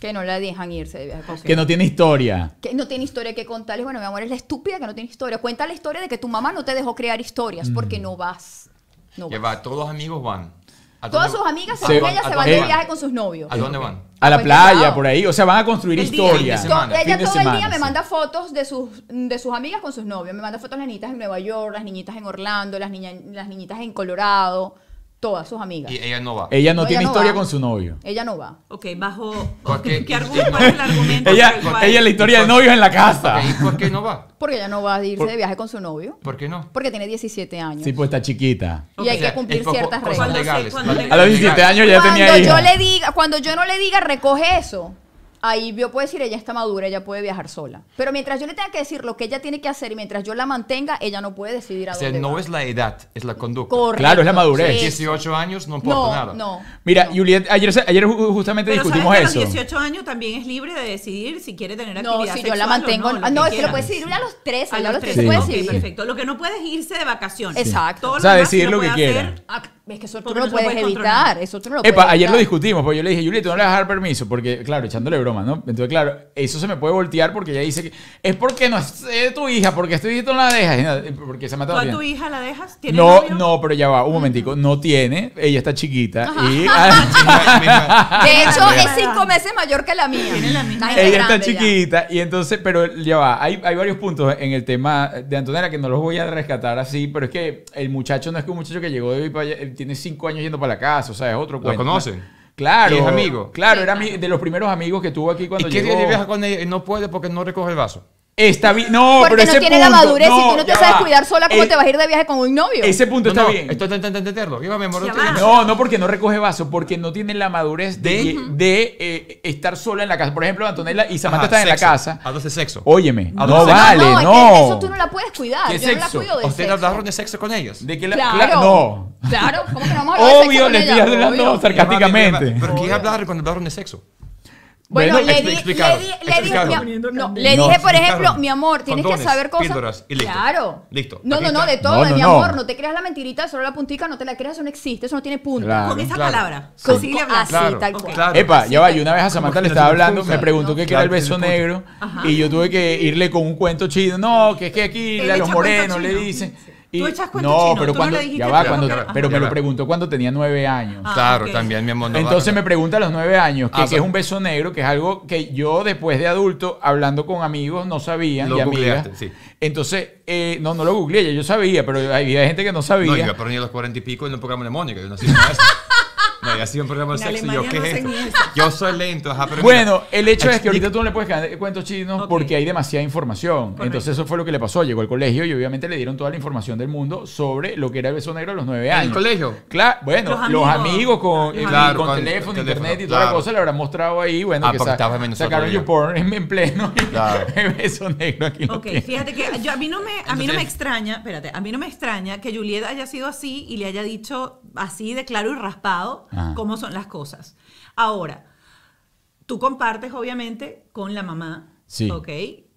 Speaker 4: que no la dejan irse de viaje Que no
Speaker 2: tiene historia.
Speaker 4: Que no tiene historia que contarles. Bueno, mi amor, es la estúpida que no tiene historia. Cuenta la historia de que tu mamá no te dejó crear historias porque mm. no vas.
Speaker 2: No que va, todos amigos van. ¿A Todas sus
Speaker 4: amigas, se, ella se van de viaje con sus novios. ¿A dónde van? A la pues playa, por
Speaker 3: ahí. O sea, van a construir historias.
Speaker 4: ella todo el día me manda fotos de sus, de sus amigas con sus novios. Me manda fotos de las niñitas en Nueva York, las niñitas en Orlando, las, niñas las niñitas en Colorado a sus amigas. Y
Speaker 2: ella no va. Ella no, tiene historia con su novio.
Speaker 4: Ella no va. Ok, bajo.
Speaker 3: ¿Qué argumento? ¿Cuál es el argumento? ella, ella la historia del novio en la casa. ¿Y por qué no
Speaker 4: va? Porque ella no va a irse de viaje con su novio. ¿Por qué no? Porque tiene 17 años. Sí,
Speaker 3: pues está chiquita. Y hay que cumplir ciertas reglas. a los 17 años ya tenía cuando yo le
Speaker 4: diga Cuando yo no le diga, recoge eso ahí yo puedo decir, ella está madura, ella puede viajar sola. Pero mientras yo le tenga que decir lo que ella tiene que hacer y mientras yo la mantenga, ella no puede decidir
Speaker 1: a dónde O sea,
Speaker 2: no es la edad, es la conducta. Correcto. Claro, es la madurez. 18 años no importa nada. No. Mira, no. Juliet, ayer, ayer justamente discutimos eso. A los
Speaker 1: 18 años también es libre de decidir si quiere tener actividad No, si yo la mantengo. no, no se lo puede decidir a los 13. A los 13 sí. puede okay, decidir. perfecto. Lo que no puedes irse de vacaciones. Exacto. o sea, lo decidir lo, que quiera. Es que eso no lo puedes, evitar. Eso tú no lo Epa, ayer lo
Speaker 3: discutimos, porque yo le dije, Julieta, tú no le vas a dar permiso, porque, claro, echándole broma, ¿no? Entonces, claro, eso se me puede voltear porque ella dice que es porque no es tu hija, porque estoy diciendo no la dejas. Porque se ¿Tú a tu hija la dejas? no, no, pero ya va, un ah. momentico. No tiene, ella está chiquita. Y, de hecho, es
Speaker 4: cinco meses mayor que la mía. Ella está
Speaker 3: chiquita, y entonces, pero ya va, hay, hay varios puntos en el tema de Antonella que no los voy a rescatar así, pero es que el muchacho no es que un muchacho que llegó de tiene cinco años yendo para la casa, o sea, es otro cuento. ¿Lo conocen? Claro. es amigo? Claro, era de los primeros amigos que tuvo aquí cuando ¿Y ¿Y qué viaja con él? No puede porque no recoge el vaso. Está bien. No, Porque pero no tiene la madurez. No, si tú no te sabes cuidar sola, como te vas
Speaker 4: a ir de viaje con un novio? Ese punto está bien.
Speaker 3: Esto está entenderlo. No, no, porque no recoge vaso, porque no tiene la madurez de, de, eh, estar sola en la casa. Por ejemplo, Antonella y Samantha están en la casa. Entonces sexo. Óyeme, no vale, no. no. eso tú
Speaker 4: no la puedes cuidar. ¿Qué Yo sexo? no la cuido de ¿Ustedes
Speaker 3: hablaron
Speaker 2: de sexo con ellos? ¿De qué la, claro. no. Claro,
Speaker 4: ¿cómo que no vamos a de sexo? Obvio, les estoy hablando sarcásticamente.
Speaker 2: Pero ¿qué hablar cuando hablaron de sexo? Bueno, le, di, le, dije, le dije por ejemplo, mi amor, tienes que saber cosas. Claro. Listo. No, no, no, de
Speaker 4: todo, mi amor. No te creas la mentirita, solo la puntica, no te la creas, eso no existe, eso no tiene punto. con esa palabra.
Speaker 1: Así tal cual.
Speaker 3: Epa, ya va, una vez a Samantha le estaba hablando, me preguntó qué era el beso negro y yo tuve que irle con un cuento chido. No, que es que aquí los morenos le dicen.
Speaker 2: Tú echas no, Pero cuando, cuando, pero me lo
Speaker 3: preguntó cuando tenía nueve años. Ah, claro,
Speaker 2: también mi amor. Entonces me
Speaker 3: pregunta a los nueve años que, ah, es un beso negro, que es algo que yo después de adulto, hablando con amigos, no sabía. Lo y amigas. Sí. Entonces, eh, no, no lo googleé, yo sabía,
Speaker 2: pero había gente que no sabía. No, yo aprendí a los cuarenta y pico en un programa de Mónica, yo no sé No, sido un programa de sexo. Yo, ¿qué yo soy lento. bueno, el hecho es que ahorita
Speaker 3: tú no le puedes de cuentos chinos porque hay demasiada información. Entonces, eso fue lo que le pasó. Llegó al colegio y obviamente le dieron toda la información del mundo sobre lo que era el beso negro a los nueve años. ¿En el colegio? Claro, bueno, los amigos, con, eh, con, teléfono, internet y toda la cosa le habrán mostrado ahí. Bueno, ah, que sacaron YouPorn en, en pleno. el beso negro aquí. Ok,
Speaker 1: fíjate que yo, a mí no me, a mí no me extraña, espérate, a mí no me extraña que Juliet haya sido así y le haya dicho así de claro y raspado cómo son las cosas. Ahora, tú compartes obviamente con la mamá, sí. ¿ok?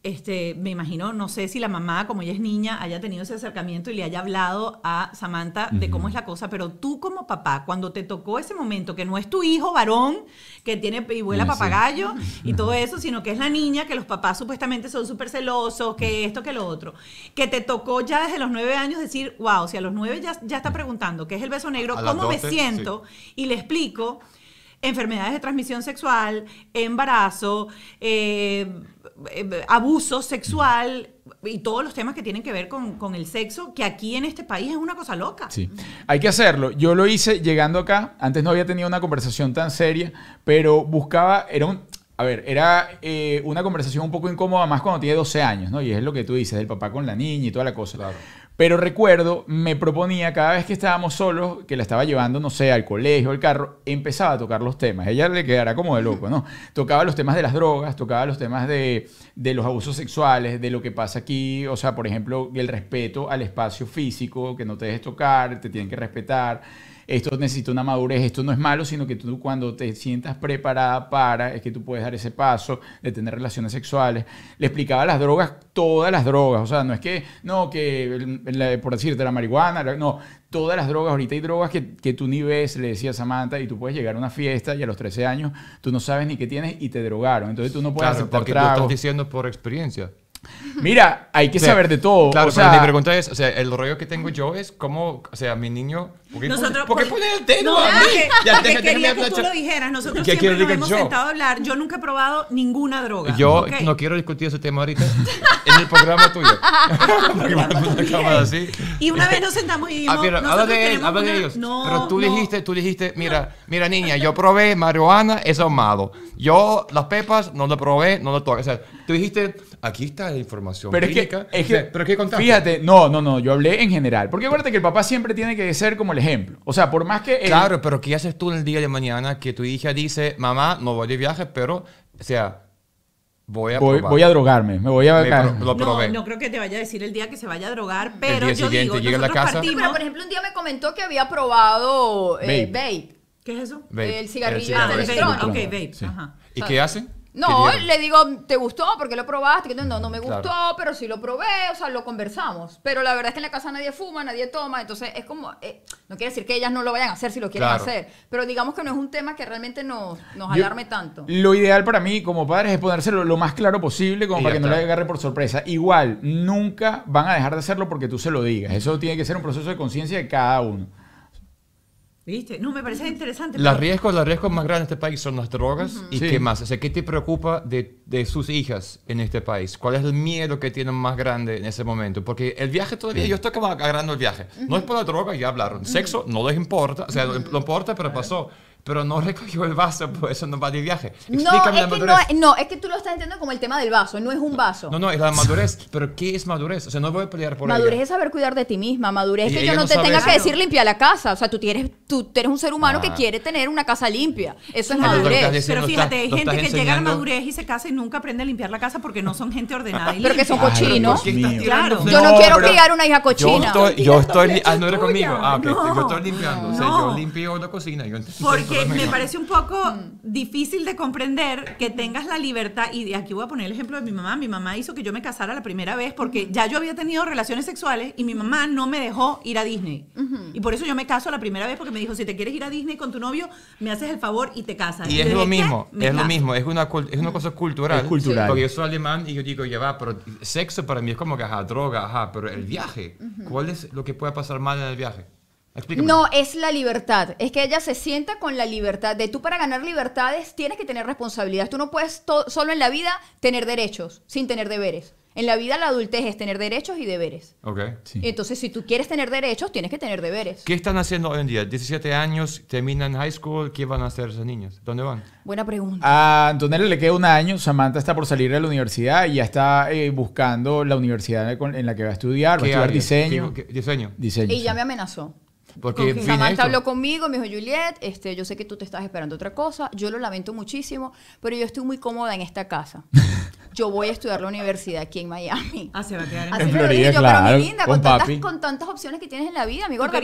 Speaker 1: este, me imagino, no sé si la mamá, como ella es niña, haya tenido ese acercamiento y le haya hablado a Samantha de cómo es la cosa, pero tú como papá, cuando te tocó ese momento, que no es tu hijo varón, que tiene y vuela papagayo y todo eso, sino que es la niña, que los papás supuestamente son súper celosos, que esto, que lo otro, que te tocó ya desde los nueve años decir, wow, si a los nueve ya, está preguntando qué es el beso negro, cómo me siento, y le explico enfermedades de transmisión sexual, embarazo, eh, eh, eh, abuso sexual y todos los temas que tienen que ver con, el sexo, que aquí en este país es una cosa loca. Sí,
Speaker 3: hay que hacerlo. Yo lo hice llegando acá, antes no había tenido una conversación tan seria, pero buscaba, era un... A ver, era eh, una conversación un poco incómoda más cuando tiene 12 años, ¿no? Y es lo que tú dices, del papá con la niña y toda la cosa. Claro. Pero recuerdo, me proponía cada vez que estábamos solos, que la estaba llevando, no sé, al colegio, al carro, empezaba a tocar los temas. Ella le quedara como de loco, ¿no? Tocaba los temas de las drogas, tocaba los temas de, de los abusos sexuales, de lo que pasa aquí, o sea, por ejemplo, el respeto al espacio físico, que no te dejes tocar, te tienen que respetar esto necesita una madurez, esto no es malo, sino que tú cuando te sientas preparada para, es que tú puedes dar ese paso de tener relaciones sexuales. Le explicaba las drogas, todas las drogas, o sea, no es que, no, que, por decirte, la marihuana, no, todas las drogas, ahorita hay drogas que, tú ni ves, le decía Samantha, y tú puedes llegar a una fiesta y a los 13 años tú no sabes ni qué tienes y te drogaron, entonces tú no puedes claro, porque
Speaker 2: diciendo por experiencia. Mira, hay que saber de todo. Claro, o sea, mi pregunta es, o sea, el rollo que tengo yo es cómo, o sea, mi niño ¿Por qué, nosotros, ¿por, qué poner
Speaker 1: el tema? a mí? ya, te quería que tú lo dijeras. Nosotros siempre nos hemos yo? sentado a hablar. Yo nunca he probado ninguna droga. Yo no
Speaker 2: quiero discutir ese tema ahorita en el programa tuyo. así.
Speaker 1: Y una vez nos sentamos y ah, dijimos... habla de ellos. No, pero tú
Speaker 2: dijiste, tú dijiste, mira, mira niña, yo probé marihuana, es ahumado. Yo las pepas no lo probé, no lo toqué. O sea, tú dijiste, aquí está la información pero clínica. Es que, es que, pero
Speaker 3: ¿qué Fíjate, no, no, no, yo hablé en general.
Speaker 2: Porque acuérdate que el papá siempre tiene que ser como el ejemplo. O sea, por más que... Claro, pero ¿qué haces tú el día de mañana que tu hija dice, mamá, no voy de viaje, pero, o sea, Voy a, voy, a, drogarme,
Speaker 3: me voy a... no,
Speaker 1: creo que te vaya a decir el día que se vaya a drogar, pero el día yo
Speaker 3: llega a la casa. pero
Speaker 4: por ejemplo, un día me comentó que había probado eh, vape. ¿Qué es eso? El cigarrillo,
Speaker 2: ah, Ok, vape. Ajá. ¿Y qué hacen? No, le
Speaker 4: digo, ¿te gustó? Porque lo probaste. No, no me gustó, pero sí lo probé, o sea, lo conversamos. Pero la verdad es que en la casa nadie fuma, nadie toma, entonces es como, eh, no quiere decir que ellas no lo vayan a hacer si lo quieren hacer, pero digamos que no es un tema que realmente nos, nos alarme tanto.
Speaker 3: Lo ideal para mí como padres es ponérselo lo más claro posible como para que no le agarre por sorpresa. Igual, nunca van a dejar de hacerlo porque tú se lo digas. Eso tiene
Speaker 2: que ser un proceso de conciencia de cada uno.
Speaker 1: ¿Viste? No, me parece interesante. Los
Speaker 2: riesgos, los riesgos más grandes de este país son las drogas y qué más. O sea, ¿qué te preocupa de, de, sus hijas en este país? ¿Cuál es el miedo que tienen más grande en ese momento? Porque el viaje todavía, yo estoy como agarrando el viaje. No es por la droga, ya hablaron. Sexo no les importa, o sea, no importa, pero pasó pero no recogió el vaso, por pues eso no va de viaje. no, es que No,
Speaker 4: no, es que tú lo estás entendiendo como el tema del vaso, no es un vaso. No, no,
Speaker 2: es la madurez, pero ¿qué es madurez? O sea, no voy a pelear por madurez
Speaker 4: es saber cuidar de ti misma, madurez es que yo no, te tenga que decir limpia la casa, o sea, tú tienes tú, eres un ser humano que ah. quiere tener una casa
Speaker 1: limpia, eso es madurez. pero fíjate, hay gente que llega a madurez y se casa y nunca aprende a limpiar la casa porque no son gente ordenada Pero que son cochinos. Claro. Yo no, quiero criar una hija cochina. Yo estoy, ah, conmigo. Ah, estoy limpiando, yo
Speaker 2: limpio la cocina, que me parece
Speaker 1: un poco mm. difícil de comprender que tengas la libertad, y aquí voy a poner el ejemplo de mi mamá, mi mamá hizo que yo me casara la primera vez porque ya yo había tenido relaciones sexuales y mi mamá no me dejó ir a Disney. Y por eso yo me caso la primera vez porque me dijo, si te quieres ir a Disney con tu novio, me haces el favor y te casas. Y, es lo mismo, es lo mismo,
Speaker 2: es una, es una cosa cultural. Es cultural. Porque yo soy alemán y yo digo, ya va, pero sexo para mí es como que, ajá, droga, ajá, pero el viaje, ¿cuál es lo que puede pasar mal en el viaje? No,
Speaker 4: es la libertad. Es que ella se sienta con la libertad. De tú para ganar libertades tienes que tener responsabilidades. Tú no puedes solo en la vida tener derechos sin tener deberes. En la vida la adultez es tener derechos y deberes. Entonces, si tú quieres tener derechos, tienes que tener deberes.
Speaker 2: ¿Qué están haciendo hoy en día? 17 años, terminan high school, ¿qué van a hacer esos niños? ¿Dónde van? Buena pregunta.
Speaker 3: A Antonella le queda un año, Samantha está por salir de la universidad y ya está eh, buscando la universidad en la que va a estudiar, va a estudiar diseño. diseño. Y ya me
Speaker 4: amenazó. Porque con habló conmigo, me dijo, Juliet, este, yo sé que tú te estás esperando otra cosa, yo lo lamento muchísimo, pero yo estoy muy cómoda en esta casa. Yo voy a estudiar la universidad aquí en Miami. Ah, se va a quedar en, Florida, claro, linda, con, tantas, opciones que tienes en la vida, mi gorda,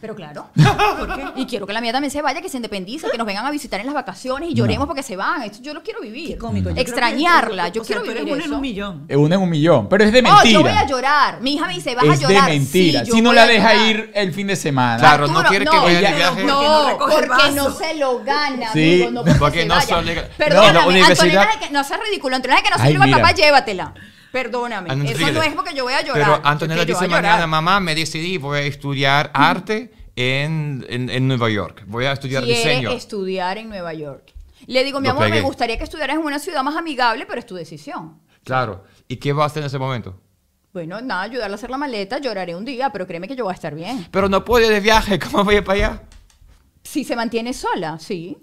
Speaker 4: pero, claro. ¿por qué? Y quiero que la mía también se vaya, que se independice, que nos vengan a visitar en las vacaciones y lloremos porque se van. Esto yo lo quiero vivir. Extrañarla, yo quiero vivir eso. Una en un millón.
Speaker 3: Una en un millón, pero es de oh, mentira. No, yo voy a
Speaker 4: llorar. Mi hija me dice, vas a llorar. Es de mentira. si no la deja
Speaker 3: ir el fin de semana Claro, no quiere que vaya de viaje. No, porque no,
Speaker 4: se lo gana, sí, no porque, se no
Speaker 2: vaya. Son Perdóname, no, Antonella,
Speaker 4: no seas ridículo, Antonio, que no se sirva, capaz papá, llévatela. Perdóname, eso no es porque yo voy a llorar. Pero Antonella dice mañana,
Speaker 2: mamá, me decidí, voy a estudiar arte en, en, en Nueva York. Voy a estudiar quiere diseño.
Speaker 4: estudiar en Nueva York. Le digo, mi amor, me gustaría que estudiaras en una ciudad más amigable, pero es tu decisión.
Speaker 2: Claro. ¿Y qué va a hacer en ese momento?
Speaker 4: Bueno, nada, ayudarla a hacer la maleta, lloraré un día, pero créeme que yo voy a estar bien.
Speaker 2: Pero no puede de viaje, ¿cómo voy para allá?
Speaker 4: Si se mantiene sola,
Speaker 1: sí.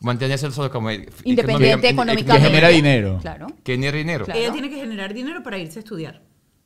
Speaker 2: Mantenerse solo como independiente económicamente. Que genera dinero. Claro. Que genera dinero. Ella
Speaker 1: tiene que generar dinero para irse a estudiar.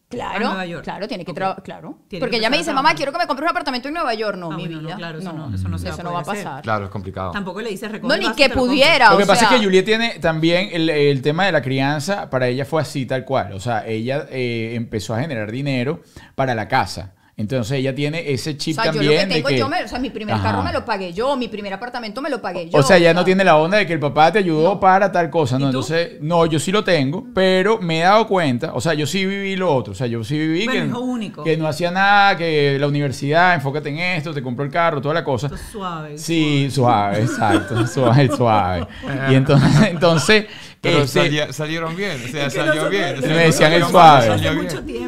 Speaker 1: Claro, claro, tiene que trabajar, claro. Porque ella me dice, mamá, quiero
Speaker 4: que me compres un apartamento en Nueva
Speaker 1: York. No, ah, mi vida. claro, eso no, eso no,
Speaker 4: se eso va, no va, a pasar.
Speaker 2: Claro, es complicado.
Speaker 4: Tampoco
Speaker 1: le dices No, ni que pudiera. Lo, que pasa es que
Speaker 3: Julia tiene también el, el, tema de la crianza, para ella fue así, tal cual. O sea, ella eh, empezó a generar dinero para la casa. Entonces ella tiene ese chip también. yo o
Speaker 4: sea, mi primer carro me lo pagué yo, mi primer apartamento me lo pagué yo. O sea, ya
Speaker 3: no tiene la onda de que el papá te ayudó para tal cosa, ¿no? Entonces, no, yo sí lo tengo, pero me he dado cuenta, o sea, yo sí viví lo otro, o sea, yo sí viví que,
Speaker 1: único.
Speaker 3: que no hacía nada, que la universidad, enfócate en esto, te compró el carro, toda la cosa. Esto es suave. Sí, suave, exacto, suave, suave. Y entonces, entonces pero este,
Speaker 2: salieron bien, o sea, salió bien. me decían el suave.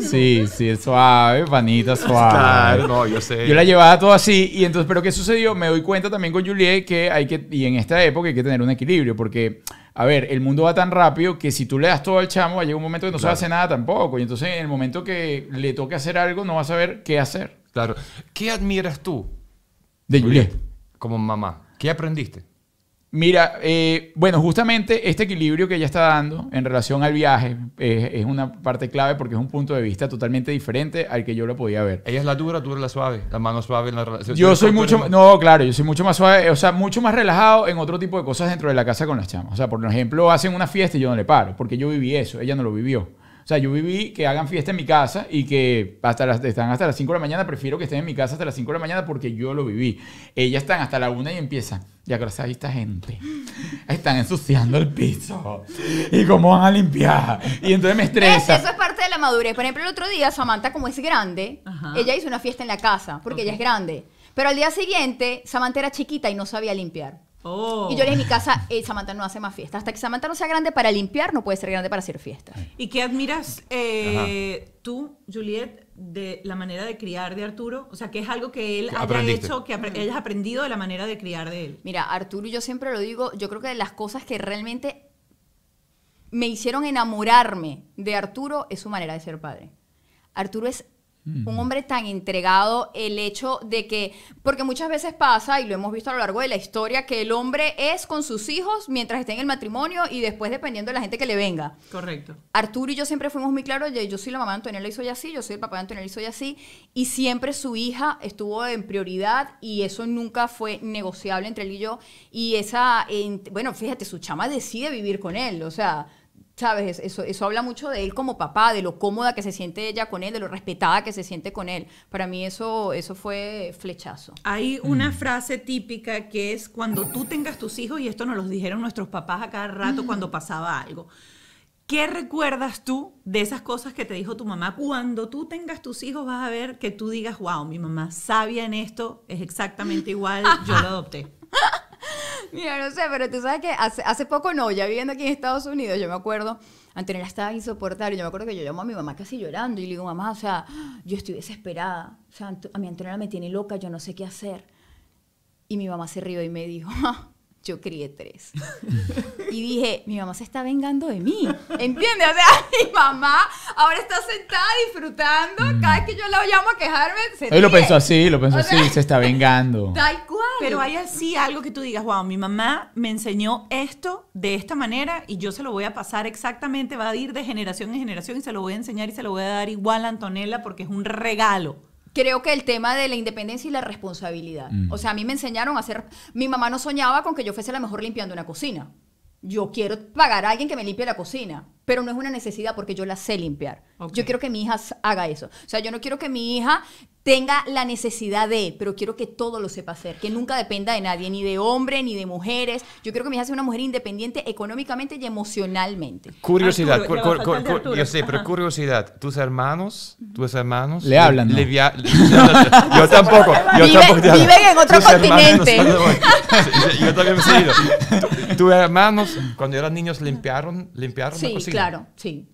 Speaker 3: Sí, sí, el suave, panita suave. Claro, no, yo sé. Yo la llevaba todo así y entonces, pero ¿qué sucedió? Me doy cuenta también con Juliet que hay que, y en esta época hay que tener un equilibrio porque... A ver, el mundo va tan rápido que si tú le das todo al chamo, llega un momento que no se hace nada tampoco. Y entonces, en el momento que le toque hacer algo, no va a saber qué hacer. Claro. ¿Qué admiras
Speaker 2: tú? De Juliet. Como mamá.
Speaker 3: ¿Qué aprendiste? Mira, eh, bueno, justamente este equilibrio que ella está dando en relación al viaje eh, es una parte clave porque es un punto de vista totalmente diferente al que yo lo podía ver. Ella es la
Speaker 2: dura, tú eres la suave, la mano suave en la relación. Yo soy mucho,
Speaker 3: no, claro, yo soy mucho más suave, o sea, mucho más relajado en otro tipo de cosas dentro de la casa con las chamas. O sea, por ejemplo, hacen una fiesta y yo no le paro porque yo viví eso, ella no lo vivió. O sea, yo viví que hagan fiesta en mi casa y que hasta están hasta las 5 de la mañana. Prefiero que estén en mi casa hasta las 5 de la mañana porque yo lo viví. Ellas están hasta la 1 y empiezan. Ya gracias a esta gente. Están ensuciando el piso. ¿Y cómo van a limpiar? Y entonces me estresa. eso es
Speaker 4: parte de la madurez. Por ejemplo, el otro día Samantha, como es grande, ella hizo una fiesta en la casa porque ella es grande. Pero al día siguiente, Samantha era chiquita y no sabía limpiar.
Speaker 1: Oh. Y yo en mi
Speaker 4: casa, Samantha no hace más fiesta Hasta que Samantha no sea grande para limpiar, no puede ser grande para hacer fiestas.
Speaker 1: ¿Y qué admiras eh, tú, Juliet, de la manera de criar de Arturo? O sea, ¿qué es algo que él haya hecho, que mm. hayas aprendido de la manera de criar de él? Mira, Arturo,
Speaker 4: yo siempre lo digo, yo creo que de las cosas que realmente me hicieron enamorarme de Arturo es su manera de ser padre. Arturo es un hombre tan entregado, el hecho de que, porque muchas veces pasa, y lo hemos visto a lo largo de la historia, que el hombre es con sus hijos mientras esté en el matrimonio y después dependiendo de la gente que le venga. Correcto. Arturo y yo siempre fuimos muy claros, yo, yo soy la mamá de Antonio y soy así, yo soy el papá de Antonio y soy así, y siempre su hija estuvo en prioridad y eso nunca fue negociable entre él y yo. Y esa, bueno, fíjate, su chama decide vivir con él, o sea ¿Sabes? Eso, eso habla mucho de él como papá, de lo cómoda que se siente ella con él, de lo respetada que se siente con él. Para mí eso, eso fue flechazo.
Speaker 1: Hay una frase típica que es cuando tú tengas tus hijos, y esto nos lo dijeron nuestros papás a cada rato cuando pasaba algo. ¿Qué recuerdas tú de esas cosas que te dijo tu mamá? Cuando tú tengas tus hijos vas a ver que tú digas, wow, mi mamá sabía en esto, es exactamente igual, yo lo adopté.
Speaker 4: Mira, no sé, pero tú sabes que hace, poco no, ya viviendo aquí en Estados Unidos, yo me acuerdo, Antonella estaba insoportable, yo me acuerdo que yo llamo a mi mamá casi llorando y le digo, mamá, o sea, yo estoy desesperada, o sea, a mi Antonella me tiene loca, yo no sé qué hacer. Y mi mamá se rió y me dijo, yo crié tres. y dije, mi mamá se está vengando de mí. ¿Entiendes? O sea, mi mamá ahora está sentada disfrutando. Mm. Cada vez que yo la llamo a quejarme,
Speaker 1: se lo pensó así, lo pensó así, se
Speaker 3: está vengando.
Speaker 1: Tal cual. Pero hay así algo que tú digas, wow, mi mamá me enseñó esto de esta manera y yo se lo voy a pasar exactamente, va a ir de generación en generación y se lo voy a enseñar y se lo voy a dar igual a Antonella porque es un regalo creo
Speaker 4: que el tema de la independencia y la responsabilidad. Mm. O sea, a mí me enseñaron a hacer... Mi mamá no soñaba con que yo fuese la mejor limpiando una cocina. Yo quiero pagar a alguien que me limpie la cocina, pero no es una necesidad porque yo la sé limpiar. Yo quiero que mi hija haga eso. O sea, yo no quiero que mi hija tenga la necesidad de, pero quiero que todo lo sepa hacer, que nunca dependa de nadie, ni de hombre, ni de mujeres. Yo quiero que mi hija sea una mujer independiente económicamente y emocionalmente. Curiosidad, yo sé, pero
Speaker 2: curiosidad, tus hermanos, tus hermanos le, hablan. yo tampoco, yo viven, tampoco en otro continente. yo también me he seguido. Tus hermanos, cuando eran niños, limpiaron, limpiaron. Sí, la claro,
Speaker 4: sí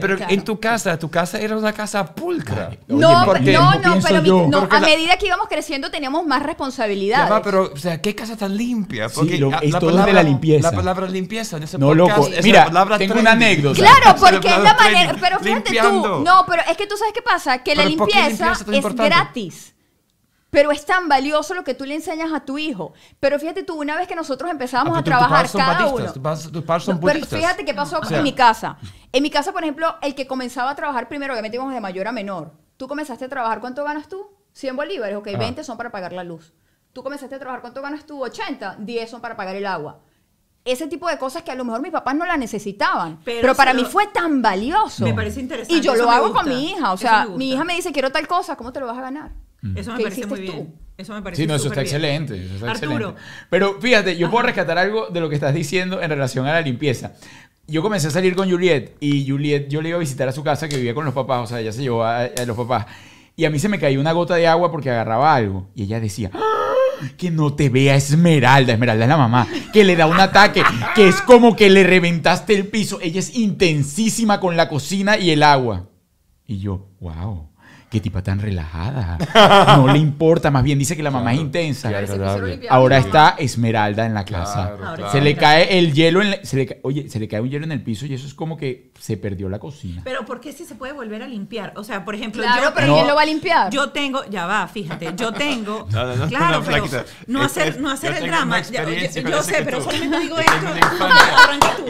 Speaker 4: pero en
Speaker 2: tu casa, tu casa era una casa pulcra. no, no, no, pero a medida
Speaker 4: que íbamos creciendo teníamos más responsabilidades. pero,
Speaker 2: o sea, qué casa tan limpia. Porque la, palabra, limpieza. La palabra limpieza no, Loco. Mira, tengo una anécdota. Claro, porque
Speaker 3: es la manera. Pero fíjate tú.
Speaker 4: No, pero es que tú sabes qué pasa, que la limpieza es gratis. Pero es tan valioso lo que tú le enseñas a tu hijo. Pero fíjate tú, una vez que nosotros empezábamos ah, a trabajar cada uno.
Speaker 2: pero fíjate qué pasó en mi
Speaker 4: casa. En mi casa, por ejemplo, el que comenzaba a trabajar primero, obviamente íbamos de mayor a menor. Tú comenzaste a trabajar, ¿cuánto ganas tú? 100 bolívares, ok, 20 ah. son para pagar la luz. Tú comenzaste a trabajar, ¿cuánto ganas tú? 80, 10 son para pagar el agua ese tipo de cosas que a lo mejor mis papás no las necesitaban. Pero, para mí fue tan valioso.
Speaker 1: Me parece interesante. Y yo lo hago con mi hija. O sea, mi
Speaker 4: hija me dice, quiero tal cosa, ¿cómo te lo vas a ganar?
Speaker 1: Eso me parece muy bien. Eso me parece Sí, no, eso está, excelente,
Speaker 3: Pero fíjate, yo puedo rescatar algo de lo que estás diciendo en relación a la limpieza. Yo comencé a salir con Juliet y Juliet, yo le iba a visitar a su casa que vivía con los papás, o sea, ella se llevó a, a los papás. Y a mí se me cayó una gota de agua porque agarraba algo. Y ella decía, ¡Ah! que no te vea Esmeralda. Esmeralda es la mamá. Que le da un ataque. Que es como que le reventaste el piso. Ella es intensísima con la cocina y el agua. Y yo, wow qué tipa tan relajada. No le importa, más bien dice que la mamá es intensa. Ahora está Esmeralda en la casa. se le cae el hielo, en se le, cae un hielo en el piso y eso es como que se perdió la cocina.
Speaker 1: Pero ¿por qué si se puede volver a limpiar? O sea, por ejemplo, claro, pero no, ¿quién lo va a limpiar? Yo tengo, ya va, fíjate, yo tengo, claro, pero no hacer, el drama. Yo, sé, pero solamente digo esto. Arranca tú,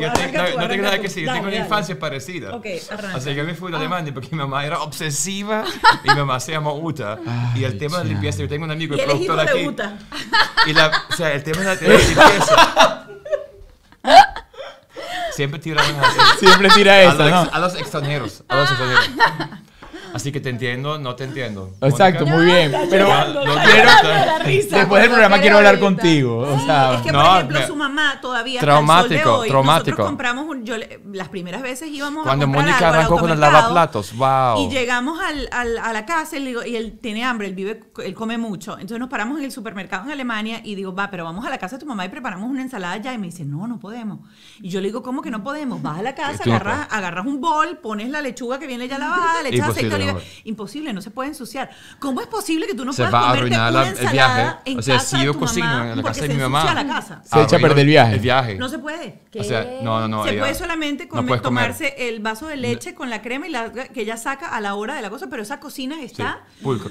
Speaker 1: No tengo nada que decir, tengo una
Speaker 2: infancia parecida. Ok, arranca. O sea, yo me fui a Alemania porque mi mamá era obsesiva mi mamá se llama Uta. y el tema de limpieza, yo tengo un amigo y el productor aquí. Uta. Y la, o sea, el tema de la limpieza. Siempre tira Siempre tira a a los extranjeros. A los ah. extranjeros. Así que te entiendo, no te entiendo. Exacto, muy
Speaker 3: bien. Pero
Speaker 1: quiero.
Speaker 3: Después del programa quiero hablar contigo. O sea, es que, por
Speaker 1: ejemplo, su mamá todavía. Traumático, traumático. compramos, yo, las primeras veces íbamos Cuando Mónica arrancó con el lavaplatos, wow. Y llegamos a la casa y él tiene hambre, él vive, él come mucho. Entonces nos paramos en el supermercado en Alemania y digo, va, pero vamos a la casa de tu mamá y preparamos una ensalada ya. Y me dice, no, no podemos. Y yo le digo, ¿cómo que no podemos? Vas a la casa, agarras, agarras un bol, pones la lechuga que viene ya lavada, le echas aceite Imposible, no se puede ensuciar. ¿Cómo es posible que tú no se puedas va arruinar el viaje. O sea, si yo cocino en la casa de mi mamá- ensucia la casa? Se echa a perder el viaje. El viaje. No se puede. no, no, no. se puede solamente comer- tomarse el vaso de leche con la crema y la, que ella saca a la hora de la cosa, pero esa cocina está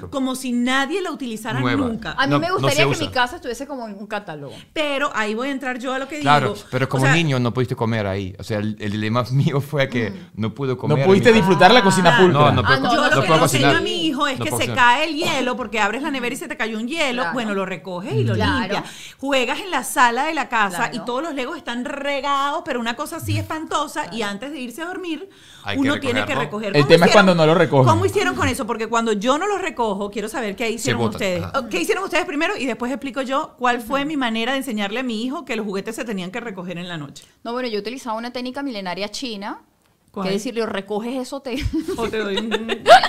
Speaker 1: como si nadie la utilizara nunca. A mí me gustaría que mi casa estuviese como en un catálogo. Pero ahí voy a entrar yo a lo que digo. Claro, pero como
Speaker 2: niño no pudiste comer ahí. O sea, el, dilema mío fue que mm. no pude comer. No pudiste disfrutar la cocina ah, pública. No, no, ah, puedo lo que le enseño a mi hijo es que se cae
Speaker 1: el hielo porque abres la nevera y se te cayó un hielo. Bueno, lo recoges y lo limpias. Juegas en la sala de la casa y todos los legos están regados, pero una cosa así espantosa. Y antes de irse a dormir, uno tiene que recoger. El tema es cuando no lo recogen. ¿Cómo hicieron con eso? Porque cuando yo no lo recojo, quiero saber qué hicieron ustedes. ¿Qué hicieron ustedes primero? Y después explico yo cuál fue mi manera de enseñarle a mi hijo que los juguetes se tenían que recoger en la noche.
Speaker 4: No, bueno, yo utilizaba una técnica milenaria china ¿Cuál? Que
Speaker 1: decirle, o recoges eso te... o te doy un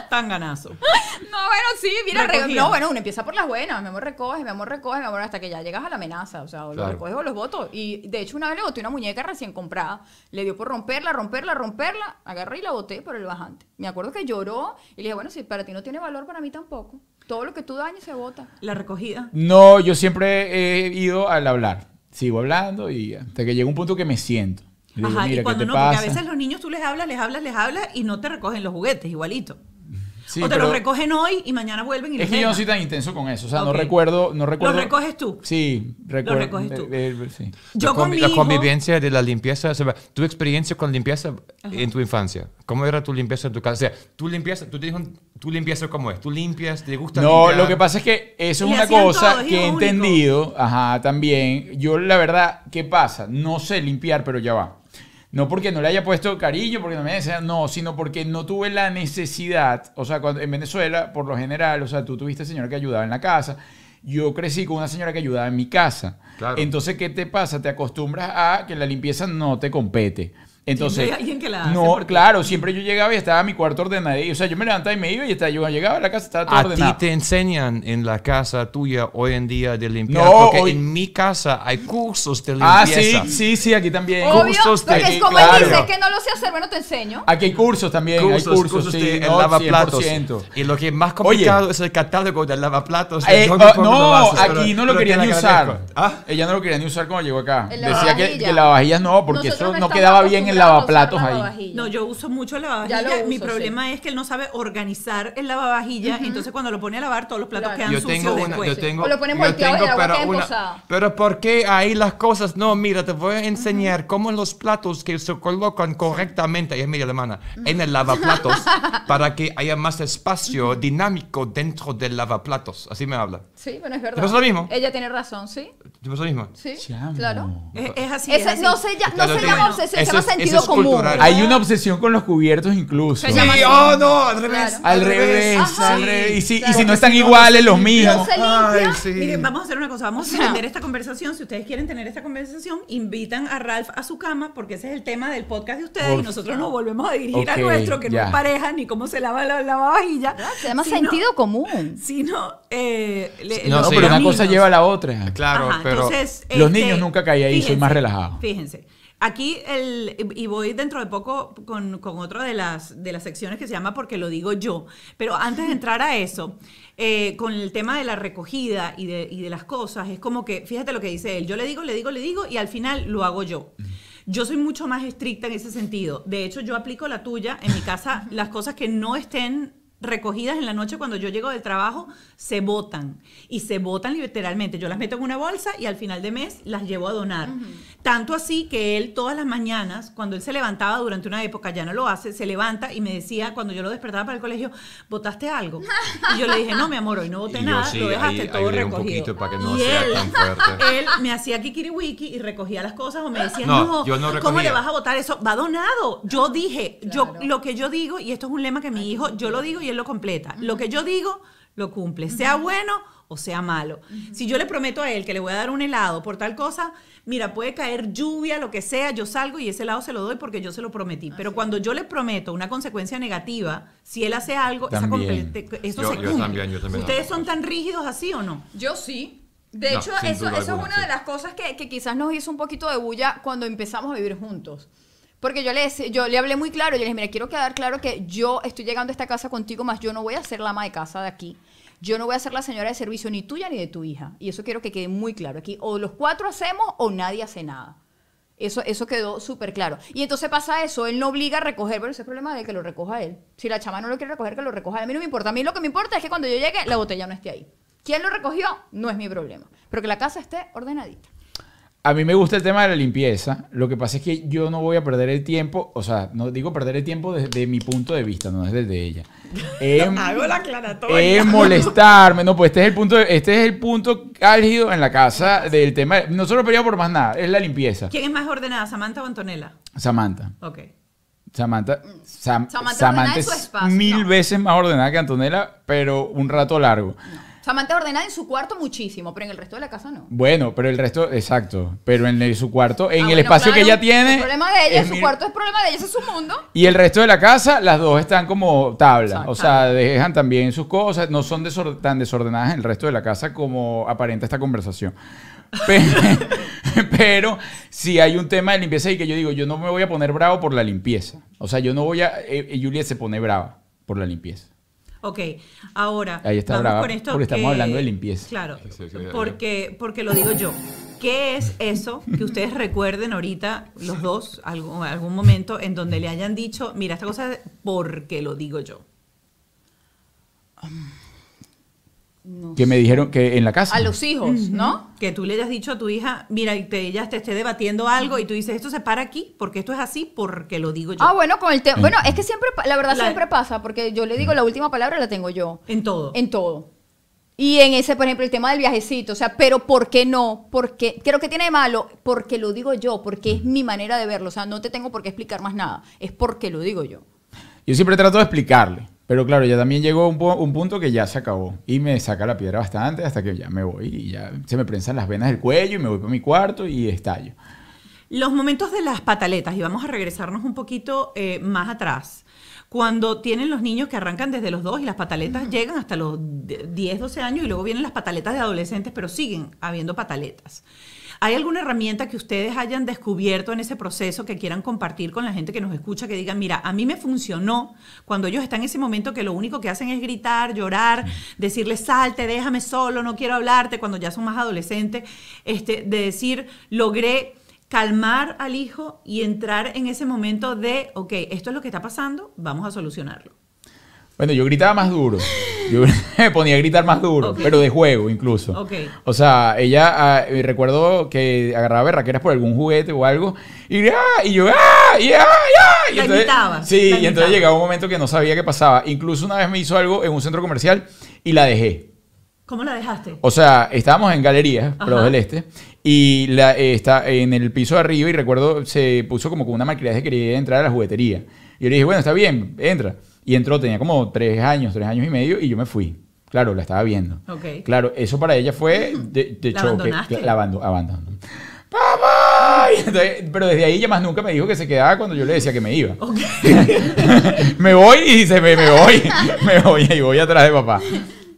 Speaker 1: tanganazo. No,
Speaker 4: bueno, sí, mira, no, bueno, uno empieza por las buenas, mi amor, recoge, mi amor, recoge, mi amor, hasta que ya llegas a la amenaza, o sea, o los recoges o los votos. Y de hecho, una vez le boté una muñeca recién comprada, le dio por romperla, romperla, romperla, agarré y la boté por el bajante. Me acuerdo que lloró y le dije, bueno, si para ti no tiene valor, para mí tampoco. Todo
Speaker 1: lo que tú dañes se vota. La recogida.
Speaker 3: No, yo siempre he ido al hablar. Sigo hablando y hasta que llega un punto que me siento Ajá, y cuando no, porque a veces
Speaker 1: los niños tú les hablas, les hablas, les hablas y no te recogen los juguetes igualito. o te los recogen hoy y mañana vuelven y Es que yo no soy
Speaker 3: tan intenso con eso. O sea, no recuerdo, no recuerdo. Lo recoges tú. Sí, recuerdo. Lo recoges
Speaker 2: tú. Yo la, convivencia de la limpieza, tu experiencia con limpieza en tu infancia. ¿Cómo era tu limpieza en tu casa? O sea, tu limpieza, tú te tú tu limpieza cómo es, tú limpias, te gusta No, lo que pasa es que eso es una cosa que he
Speaker 3: entendido, ajá, también. Yo la verdad, ¿qué pasa? No sé limpiar, pero ya va. No porque no le haya puesto cariño, porque no me decía no, sino porque no tuve la necesidad. O sea, cuando, en Venezuela, por lo general, o sea, tú tuviste señora que ayudaba en la casa. Yo crecí con una señora que ayudaba en mi casa. Entonces, ¿qué te pasa? Te acostumbras a que la limpieza no te compete. Entonces, no, claro, siempre yo llegaba y estaba mi cuarto ordenado. O sea, yo me levantaba y me iba y estaba, yo llegaba a la casa estaba todo a ordenado. A
Speaker 1: ti
Speaker 2: te enseñan en la casa tuya hoy en día de limpiar? No, porque en mi casa hay cursos de limpieza. Ah, sí, sí, sí, aquí también. Obvio, cursos de porque es como él dice
Speaker 4: que no lo sé hacer, bueno, te enseño.
Speaker 3: Aquí hay cursos también, hay cursos, sí, de lavaplatos. Y lo que es más complicado es el catálogo Del lavaplatos. Eh, no, aquí oh, no lo querían ni usar. ¿Ah? Ella no lo quería ni usar cuando llegó acá. Decía que, que lavavajillas no, porque eso no quedaba bien en lavaplatos ahí.
Speaker 1: No, yo uso mucho el lavavajillas. Mi problema es que él no sabe organizar el lavavajilla entonces cuando lo pone a lavar todos los platos que quedan yo tengo sucios después. Yo tengo, o lo ponen yo tengo, pero, una,
Speaker 2: pero ¿por qué ahí las cosas? No, mira, te voy a enseñar cómo los platos que se colocan correctamente, es media alemana, en el lavaplatos para que haya más espacio dinámico dentro del lavaplatos. Así me habla. Sí, bueno, es verdad. Eso lo mismo?
Speaker 4: Ella tiene razón, ¿sí?
Speaker 2: Yo lo mismo? Sí, claro.
Speaker 4: Es, así. es No se, llama llama hay una
Speaker 2: obsesión con los
Speaker 3: cubiertos incluso. oh no, al revés. Al revés, Y, si, no están iguales, los míos vamos
Speaker 1: a hacer una cosa, vamos a tener esta conversación. Si ustedes quieren tener esta conversación, invitan a Ralph a su cama, porque ese es el tema del podcast de ustedes, y nosotros nos volvemos a dirigir a nuestro, que no es pareja, ni cómo se lava la lavavajilla. se llama sentido común. Sino, no, eh, pero una cosa lleva a la otra. Claro, pero los niños este, nunca caí ahí, soy más relajado. Fíjense. Aquí, el, y voy dentro de poco con, otra de las, de las secciones que se llama Porque lo digo yo, pero antes de entrar a eso, eh, con el tema de la recogida y de, y de, las cosas, es como que, fíjate lo que dice él, yo le digo, le digo, le digo y al final lo hago yo. Yo soy mucho más estricta en ese sentido. De hecho, yo aplico la tuya. En mi casa, las cosas que no estén recogidas en la noche cuando yo llego del trabajo se botan y se botan literalmente. Yo las meto en una bolsa y al final de mes las llevo a donar. Tanto así que él todas las mañanas, cuando él se levantaba durante una época, ya no lo hace, se levanta y me decía cuando yo lo despertaba para el colegio, ¿botaste algo? Y yo le dije, no, mi amor, hoy no boté nada, lo dejaste todo recogido. y él, me hacía kikiriwiki y recogía las cosas o me decía, no, yo no ¿cómo le vas a botar eso? Va donado. Yo dije, yo lo que yo digo, y esto es un lema que mi hijo, yo lo digo y lo completa. Lo que yo digo, lo cumple, sea bueno o sea malo. Si yo le prometo a él que le voy a dar un helado por tal cosa, mira, puede caer lluvia, lo que sea, yo salgo y ese helado se lo doy porque yo se lo prometí. Pero cuando yo le prometo una consecuencia negativa, si él hace algo, eso se ¿Ustedes son tan rígidos así o no? Yo sí. De hecho, eso, es una de las cosas que, que quizás nos
Speaker 4: hizo un poquito de bulla cuando empezamos a vivir juntos. Porque yo le, yo le hablé muy claro, yo le dije, mira, quiero quedar claro que yo estoy llegando a esta casa contigo, más yo no voy a ser la ama de casa de aquí. Yo no voy a ser la señora de servicio ni tuya ni de tu hija. Y eso quiero que quede muy claro aquí. O los cuatro hacemos o nadie hace nada. Eso, eso quedó súper claro. Y entonces pasa eso, él no obliga a recoger, pero ese es problema de que lo recoja él. Si la chama no lo quiere recoger, que lo recoja él. A mí no me importa. A mí lo que me importa es que cuando yo llegue, la botella no esté ahí. ¿Quién lo recogió? No es mi problema. Pero que la casa esté ordenadita.
Speaker 3: A mí me gusta el tema de la limpieza. Lo que pasa es que yo no voy a perder el tiempo. O sea, no digo perder el tiempo desde mi punto de vista, no es desde ella. hago
Speaker 1: la aclaratoria. En molestarme.
Speaker 3: No, pues este es el punto, este es el punto álgido en la casa del tema. Nosotros peleamos por más nada, es la limpieza. ¿Quién
Speaker 1: es más ordenada, Samantha o Antonella? Samantha. Ok.
Speaker 3: Samantha, Samantha, es mil veces más ordenada que Antonella, pero un rato largo.
Speaker 4: Samantha es ordenada en su cuarto muchísimo, pero en el resto de la casa no.
Speaker 3: Bueno, pero el resto, exacto. Pero en su cuarto, en ah, el espacio que ella tiene. El problema de ella, su cuarto
Speaker 4: es problema de ella, es su mundo.
Speaker 3: Y el resto de la casa, las dos están como tabla. O sea, dejan también sus cosas. No son tan desordenadas en el resto de la casa como aparenta esta conversación. Pero, si hay un tema de limpieza y que yo digo, yo no me voy a poner bravo por la limpieza. O sea, yo no voy a... Y eh, eh, se pone brava por la limpieza.
Speaker 1: Ok, ahora vamos con esto porque estamos hablando de limpieza. Claro, porque, porque lo digo yo. ¿Qué es eso que ustedes recuerden ahorita, los dos, algún, algún momento en donde le hayan dicho, mira, esta cosa es porque lo digo yo?
Speaker 3: Que me dijeron que en la casa. A los
Speaker 1: hijos, ¿no? Que tú le hayas dicho a tu hija, mira, y te, ella te esté debatiendo algo y tú dices, esto se para aquí, porque esto es así, porque lo digo yo. Ah, bueno, con el tema. Bueno,
Speaker 4: es que siempre, la verdad, siempre pasa, porque yo le digo, la última palabra la tengo yo. En todo. En todo. Y en ese, por ejemplo, el tema del viajecito, o sea, pero ¿por qué no? Porque creo que tiene de malo, porque lo digo yo, porque es mi manera de verlo, o sea, no te tengo por qué explicar más nada, es porque lo digo yo.
Speaker 3: Yo siempre trato de explicarle. Pero claro, ya también llegó un, punto que ya se acabó. Y me saca la piedra bastante hasta que ya me voy y ya se me prensan las venas del cuello y me voy para mi cuarto y estallo.
Speaker 1: Los momentos de las pataletas, y vamos a regresarnos un poquito eh, más atrás. Cuando tienen los niños que arrancan desde los dos y las pataletas llegan hasta los 10, 12 años y luego vienen las pataletas de adolescentes, pero siguen habiendo pataletas. ¿Hay alguna herramienta que ustedes hayan descubierto en ese proceso que quieran compartir con la gente que nos escucha, que digan, mira, a mí me funcionó cuando ellos están en ese momento que lo único que hacen es gritar, llorar, mm. decirle, salte, déjame solo, no quiero hablarte, cuando ya son más adolescentes, este, de decir, logré calmar al hijo y entrar en ese momento de, ok, esto es lo que está pasando, vamos a solucionarlo.
Speaker 3: Bueno, yo gritaba más duro. Yo me ponía a gritar más duro, pero de juego incluso. Okay. O sea, ella, me ah, eh, recuerdo que agarraba berraqueras por algún juguete o algo, y, ah, y yo, ¡ah! ¡y ah! ¡y, gritaba, Sí, y entonces llegaba un momento que no sabía qué pasaba. Incluso una vez me hizo algo en un centro comercial y la dejé.
Speaker 1: ¿Cómo la dejaste?
Speaker 3: O sea, estábamos en galerías, pero del Este, y la, eh, está en el piso de arriba, y recuerdo se puso como con una malcriada, que quería entrar a la juguetería. Y yo le dije, bueno, está bien, entra. Y entró, tenía como tres años, tres años y medio, y yo me fui. Claro, la estaba viendo. Okay. Claro, eso para ella fue de, hecho ¿La choque. La pero desde ahí ella más nunca me dijo que se quedaba cuando yo le decía que me iba. me voy y dice, me, voy, me voy y voy atrás de papá.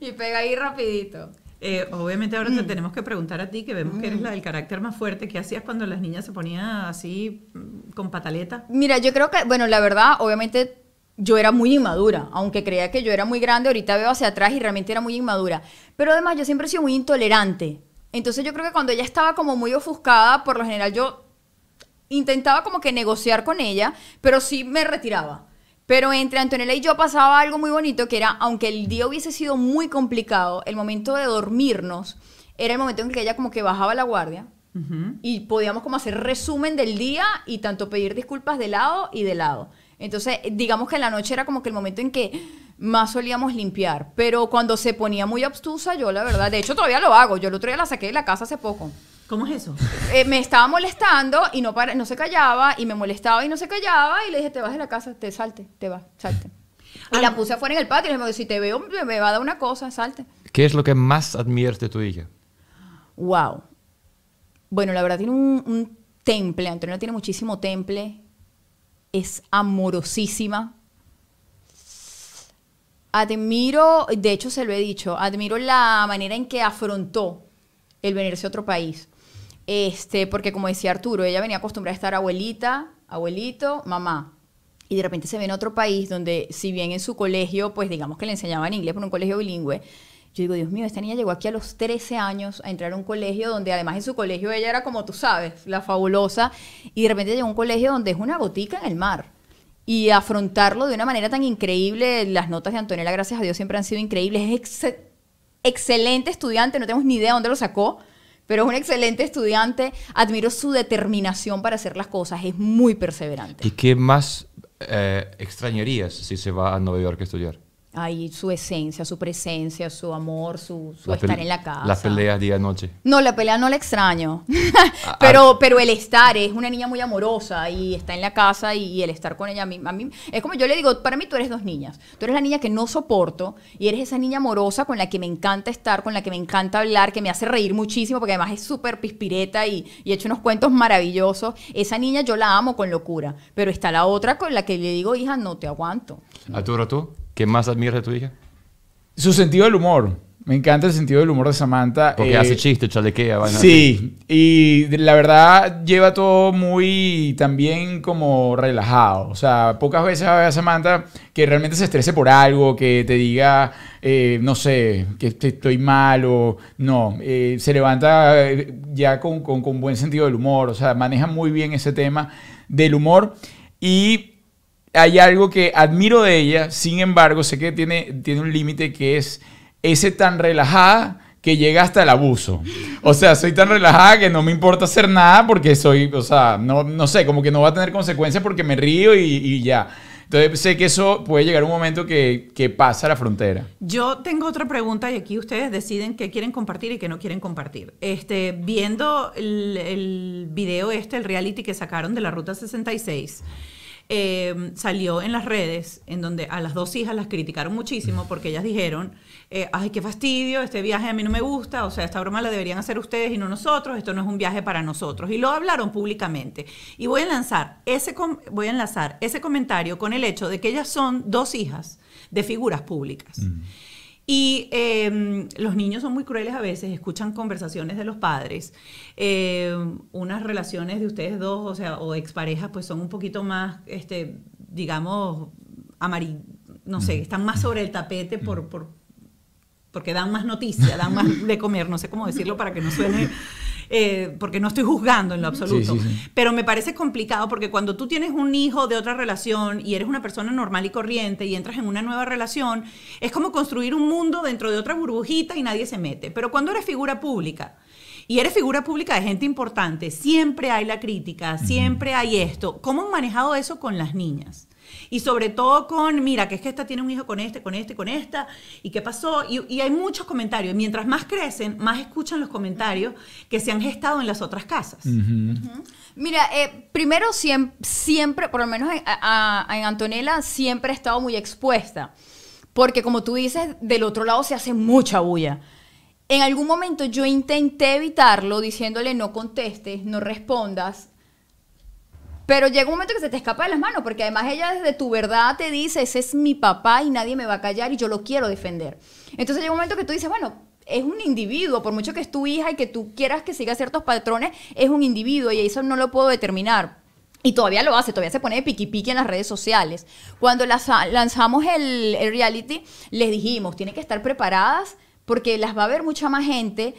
Speaker 1: Y pega ahí rapidito. Eh, obviamente ahora te mm. tenemos que preguntar a ti, que vemos que eres mm. la del carácter más fuerte. ¿Qué hacías cuando las niñas se ponían así mm, con pataleta?
Speaker 4: Mira, yo creo que, bueno, la verdad, obviamente yo era muy inmadura, aunque creía que yo era muy grande, ahorita veo hacia atrás y realmente era muy inmadura. Pero además yo siempre he sido muy intolerante. Entonces yo creo que cuando ella estaba como muy ofuscada, por lo general yo intentaba como que negociar con ella, pero sí me retiraba. Pero entre Antonella y yo pasaba algo muy bonito, que era, aunque el día hubiese sido muy complicado, el momento de dormirnos era el momento en que ella como que bajaba la guardia y podíamos como hacer resumen del día y tanto pedir disculpas de lado y de lado. Entonces, digamos que en la noche era como que el momento en que más solíamos limpiar. Pero cuando se ponía muy obstusa, yo la verdad, de hecho todavía lo hago. Yo el otro día la saqué de la casa hace poco. ¿Cómo es eso? Eh, me estaba molestando y no, para, no se callaba, y me molestaba y no se callaba, y le dije, te vas de la casa, te salte, te vas, salte. Y la ah. puse afuera en el patio y le dije, si te veo, me va a dar una cosa, salte.
Speaker 2: ¿Qué es lo que más admiras de tu hija?
Speaker 4: Wow. Bueno, la verdad tiene un, un temple, Antonio tiene muchísimo temple es amorosísima. Admiro, de hecho se lo he dicho, admiro la manera en que afrontó el venirse a otro país. Este, porque como decía Arturo, ella venía acostumbrada a estar abuelita, abuelito, mamá. Y de repente se ve en otro país donde, si bien en su colegio, pues digamos que le enseñaban inglés por un colegio bilingüe, yo digo, Dios mío, esta niña llegó aquí a los 13 años a entrar a un colegio donde además en su colegio ella era como tú sabes, la fabulosa, y de repente llegó a un colegio donde es una botica en el mar. Y afrontarlo de una manera tan increíble, las notas de Antonella, gracias a Dios, siempre han sido increíbles. Es excelente estudiante, no tenemos ni idea dónde lo sacó, pero es un excelente estudiante. Admiro su determinación para hacer las cosas, es muy perseverante.
Speaker 2: ¿Y qué más extrañerías eh, extrañarías si se va a Nueva York a estudiar?
Speaker 4: Ahí su esencia, su presencia, su amor, su,
Speaker 2: estar en la casa. Las peleas día y noche.
Speaker 4: No, la pelea no la extraño. Ah, ah. pero, pero el estar, es una niña muy amorosa y está en la casa y, el estar con ella. A mí, es como yo le digo, para mí tú eres dos niñas. Tú eres la niña que no soporto y eres esa niña amorosa con la que me encanta estar, con la que me encanta hablar, que me hace reír muchísimo porque además es súper pispireta y, y hecho unos cuentos maravillosos. Esa niña yo la amo con locura, pero está la otra con la que le digo, hija, no te aguanto.
Speaker 2: ¿Arturo, tú? ¿Qué más admiras de tu hija? Su sentido del humor. Me encanta
Speaker 3: el sentido del humor de Samantha. Porque eh, hace
Speaker 2: chiste, chalequea, vaina. Sí,
Speaker 3: y la verdad lleva todo muy también como relajado. O sea, pocas veces a Samantha que realmente se estrese por algo, que te diga, eh, no sé, que estoy mal o no. Eh, se levanta ya con, con, con buen sentido del humor. O sea, maneja muy bien ese tema del humor. Y hay algo que admiro de ella, sin embargo, sé que tiene, tiene un límite que es ese tan relajada que llega hasta el abuso. O sea, soy tan relajada que no me importa hacer nada porque soy, o sea, no, sé, como que no va a tener consecuencias porque me río y, ya. Entonces sé que eso puede llegar un momento que, pasa la frontera.
Speaker 1: Yo tengo otra pregunta y aquí ustedes deciden qué quieren compartir y qué no quieren compartir. Este, viendo el, el video este, el reality que sacaron de la Ruta 66. Em, salió en las redes, en donde a las dos hijas las criticaron muchísimo mm. porque ellas dijeron, eh, ay, qué fastidio, este viaje a mí no me gusta, o sea, esta broma la deberían hacer ustedes y no nosotros, esto no es un viaje para nosotros. Y lo hablaron públicamente. Y voy a, lanzar ese voy a enlazar ese comentario con el hecho de que ellas son dos hijas de figuras públicas. Mm. Y em, los niños son muy crueles a veces, escuchan conversaciones de los padres. Em, unas relaciones de ustedes dos, o sea, o exparejas, pues son un poquito más, este, digamos, amarillo, no sé, mm. están más sobre el tapete por, mm. por porque dan más noticia, dan más de comer, no sé cómo decirlo para que no suene Eh, porque no estoy juzgando en lo absoluto. Pero me parece complicado porque cuando tú tienes un hijo de otra relación y eres una persona normal y corriente y entras en una nueva relación, es como construir un mundo dentro de otra burbujita y nadie se mete. Pero cuando eres figura pública, y eres figura pública de gente importante, siempre hay la crítica, siempre hay esto. ¿Cómo han manejado eso con las niñas? Y sobre todo con, mira, que es que esta tiene un hijo con este, con este, con esta, y qué pasó. Y, hay muchos comentarios. mientras más crecen, más escuchan los comentarios que se han gestado en las otras casas.
Speaker 4: Mira, eh, primero siempre, por lo menos en, en Antonella, siempre he estado muy expuesta. Porque como tú dices, del otro lado se hace mucha bulla. En algún momento yo intenté evitarlo diciéndole no contestes, no respondas, pero llega un momento que se te escapa de las manos, porque además ella desde tu verdad te dice, ese es mi papá y nadie me va a callar y yo lo quiero defender. Entonces llega un momento que tú dices, bueno, es un individuo, por mucho que es tu hija y que tú quieras que siga ciertos patrones, es un individuo y eso no lo puedo determinar. Y todavía lo hace, todavía se pone de piqui piqui en las redes sociales. Cuando lanzamos el, el reality, les dijimos, tienen que estar preparadas porque las va a ver mucha más gente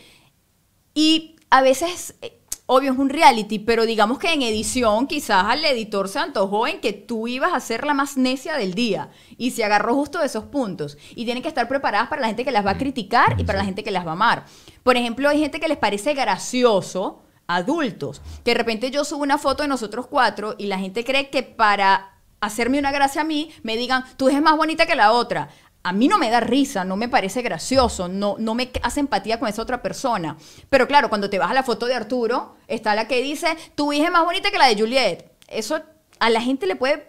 Speaker 4: y a veces eh, obvio es un reality, pero digamos que en edición quizás al editor se antojó en que tú ibas a ser la más necia del día y se agarró justo de esos puntos. Y tienen que estar preparadas para la gente que las va a mm. criticar y para la gente que las va a amar. Por ejemplo, hay gente que les parece gracioso, adultos, que de repente yo subo una foto de nosotros cuatro y la gente cree que para hacerme una gracia a mí, me digan, tú eres más bonita que la otra a mí no me da risa, no me parece gracioso, no, no me hace empatía con esa otra persona. Pero claro, cuando te vas a la foto de Arturo, está la que dice, tu hija es más bonita que la de Juliet. Eso a la gente le puede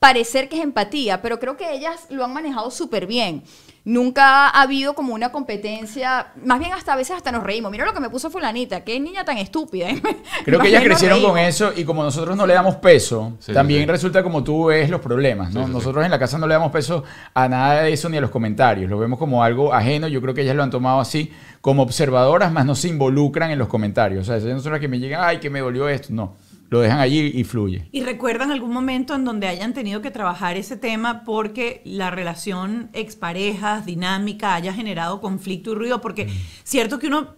Speaker 4: parecer que es empatía, pero creo que ellas lo han manejado súper bien. Nunca ha habido como una competencia, más bien hasta a veces hasta nos reímos. Mira lo que me puso fulanita, qué niña tan estúpida. ¿eh? Creo que ellas crecieron con
Speaker 3: eso y como nosotros no le damos peso, también resulta como tú ves los problemas, nosotros en la casa no le damos peso a nada de eso ni a los comentarios, lo vemos como algo ajeno, yo creo que ellas lo han tomado así como observadoras, más no se involucran en los comentarios. O sea, no son las que me llegan, ay, que me dolió esto, no lo dejan allí y fluye.
Speaker 1: ¿Y recuerdan algún momento en donde hayan tenido que trabajar ese tema porque la relación exparejas, dinámica, haya generado conflicto y ruido? Porque mm. cierto que uno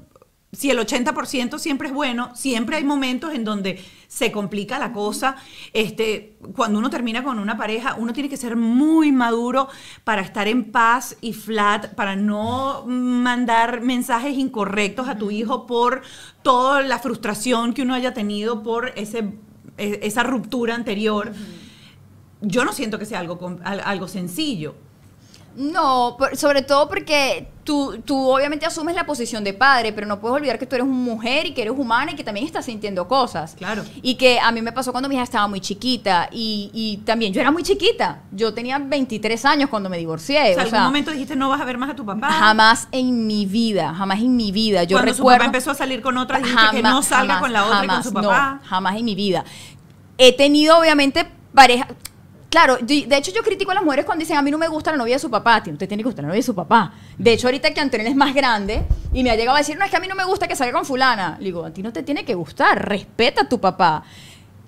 Speaker 1: si el 80% siempre es bueno, siempre hay momentos en donde se complica la cosa. Este, cuando uno termina con una pareja, uno tiene que ser muy maduro para estar en paz y flat, para no mandar mensajes incorrectos a tu hijo por toda la frustración que uno haya tenido por ese, e, esa ruptura anterior. Yo no siento que sea algo, algo sencillo
Speaker 4: no, sobre todo porque tú, tú obviamente asumes la posición de padre, pero no puedes olvidar que tú eres mujer y que eres humana y que también estás sintiendo cosas. Claro. Y que a mí me pasó cuando mi hija estaba muy chiquita
Speaker 1: y,
Speaker 4: también yo era muy chiquita. Yo tenía 23 años cuando me divorcié. O sea, algún momento
Speaker 1: dijiste no vas a ver más a tu papá. Jamás
Speaker 4: en mi vida, jamás en mi vida. Yo cuando recuerdo, su papá empezó a
Speaker 1: salir con otra, dijiste jamás, que no salga con la otra y con su papá.
Speaker 4: No, jamás en mi vida. He tenido obviamente pareja Claro, de hecho yo critico a las mujeres cuando dicen a mí no me gusta la novia de su papá, a ti no te tiene que gustar la novia de su papá. De hecho ahorita que Antonio es más grande y me ha llegado a decir, no, es que a mí no me gusta que salga con fulana. Le digo, a ti no te tiene que gustar, respeta a tu papá.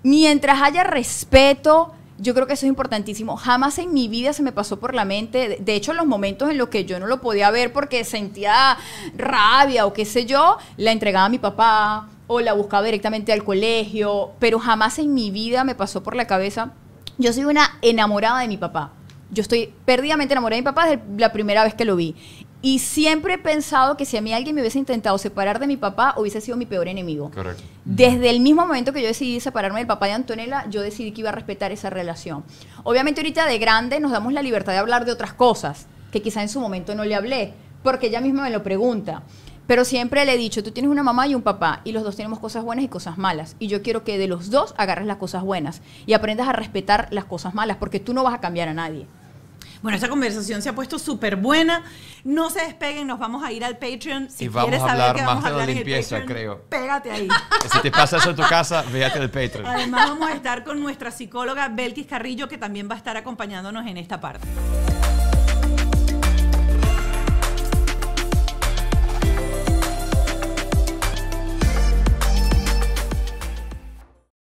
Speaker 4: Mientras haya respeto, yo creo que eso es importantísimo. Jamás en mi vida se me pasó por la mente, de hecho en los momentos en los que yo no lo podía ver porque sentía rabia o qué sé yo, la entregaba a mi papá o la buscaba directamente al colegio, pero jamás en mi vida me pasó por la cabeza yo soy una enamorada de mi papá. Yo estoy perdidamente enamorada de mi papá desde la primera vez que lo vi. Y siempre he pensado que si a mí alguien me hubiese intentado separar de mi papá, hubiese sido mi peor enemigo. Correcto. Desde el mismo momento que yo decidí separarme del papá de Antonella, yo decidí que iba a respetar esa relación. Obviamente ahorita de grande nos damos la libertad de hablar de otras cosas que quizá en su momento no le hablé, porque ella misma me lo pregunta. Pero siempre le he dicho, tú tienes una mamá y un papá y los dos tenemos cosas buenas y cosas malas. Y yo quiero que de los dos agarres las cosas buenas y aprendas a respetar las cosas malas porque tú no vas a cambiar a nadie.
Speaker 1: Bueno, esta conversación se ha puesto súper buena. No se despeguen, nos vamos a ir al Patreon. Si y vamos quieres a hablar más de la limpieza, creo. Pégate ahí. si te pasa eso en tu casa, véate del Patreon. Además, vamos a estar con nuestra psicóloga Belkis Carrillo, que también va a estar acompañándonos en esta parte.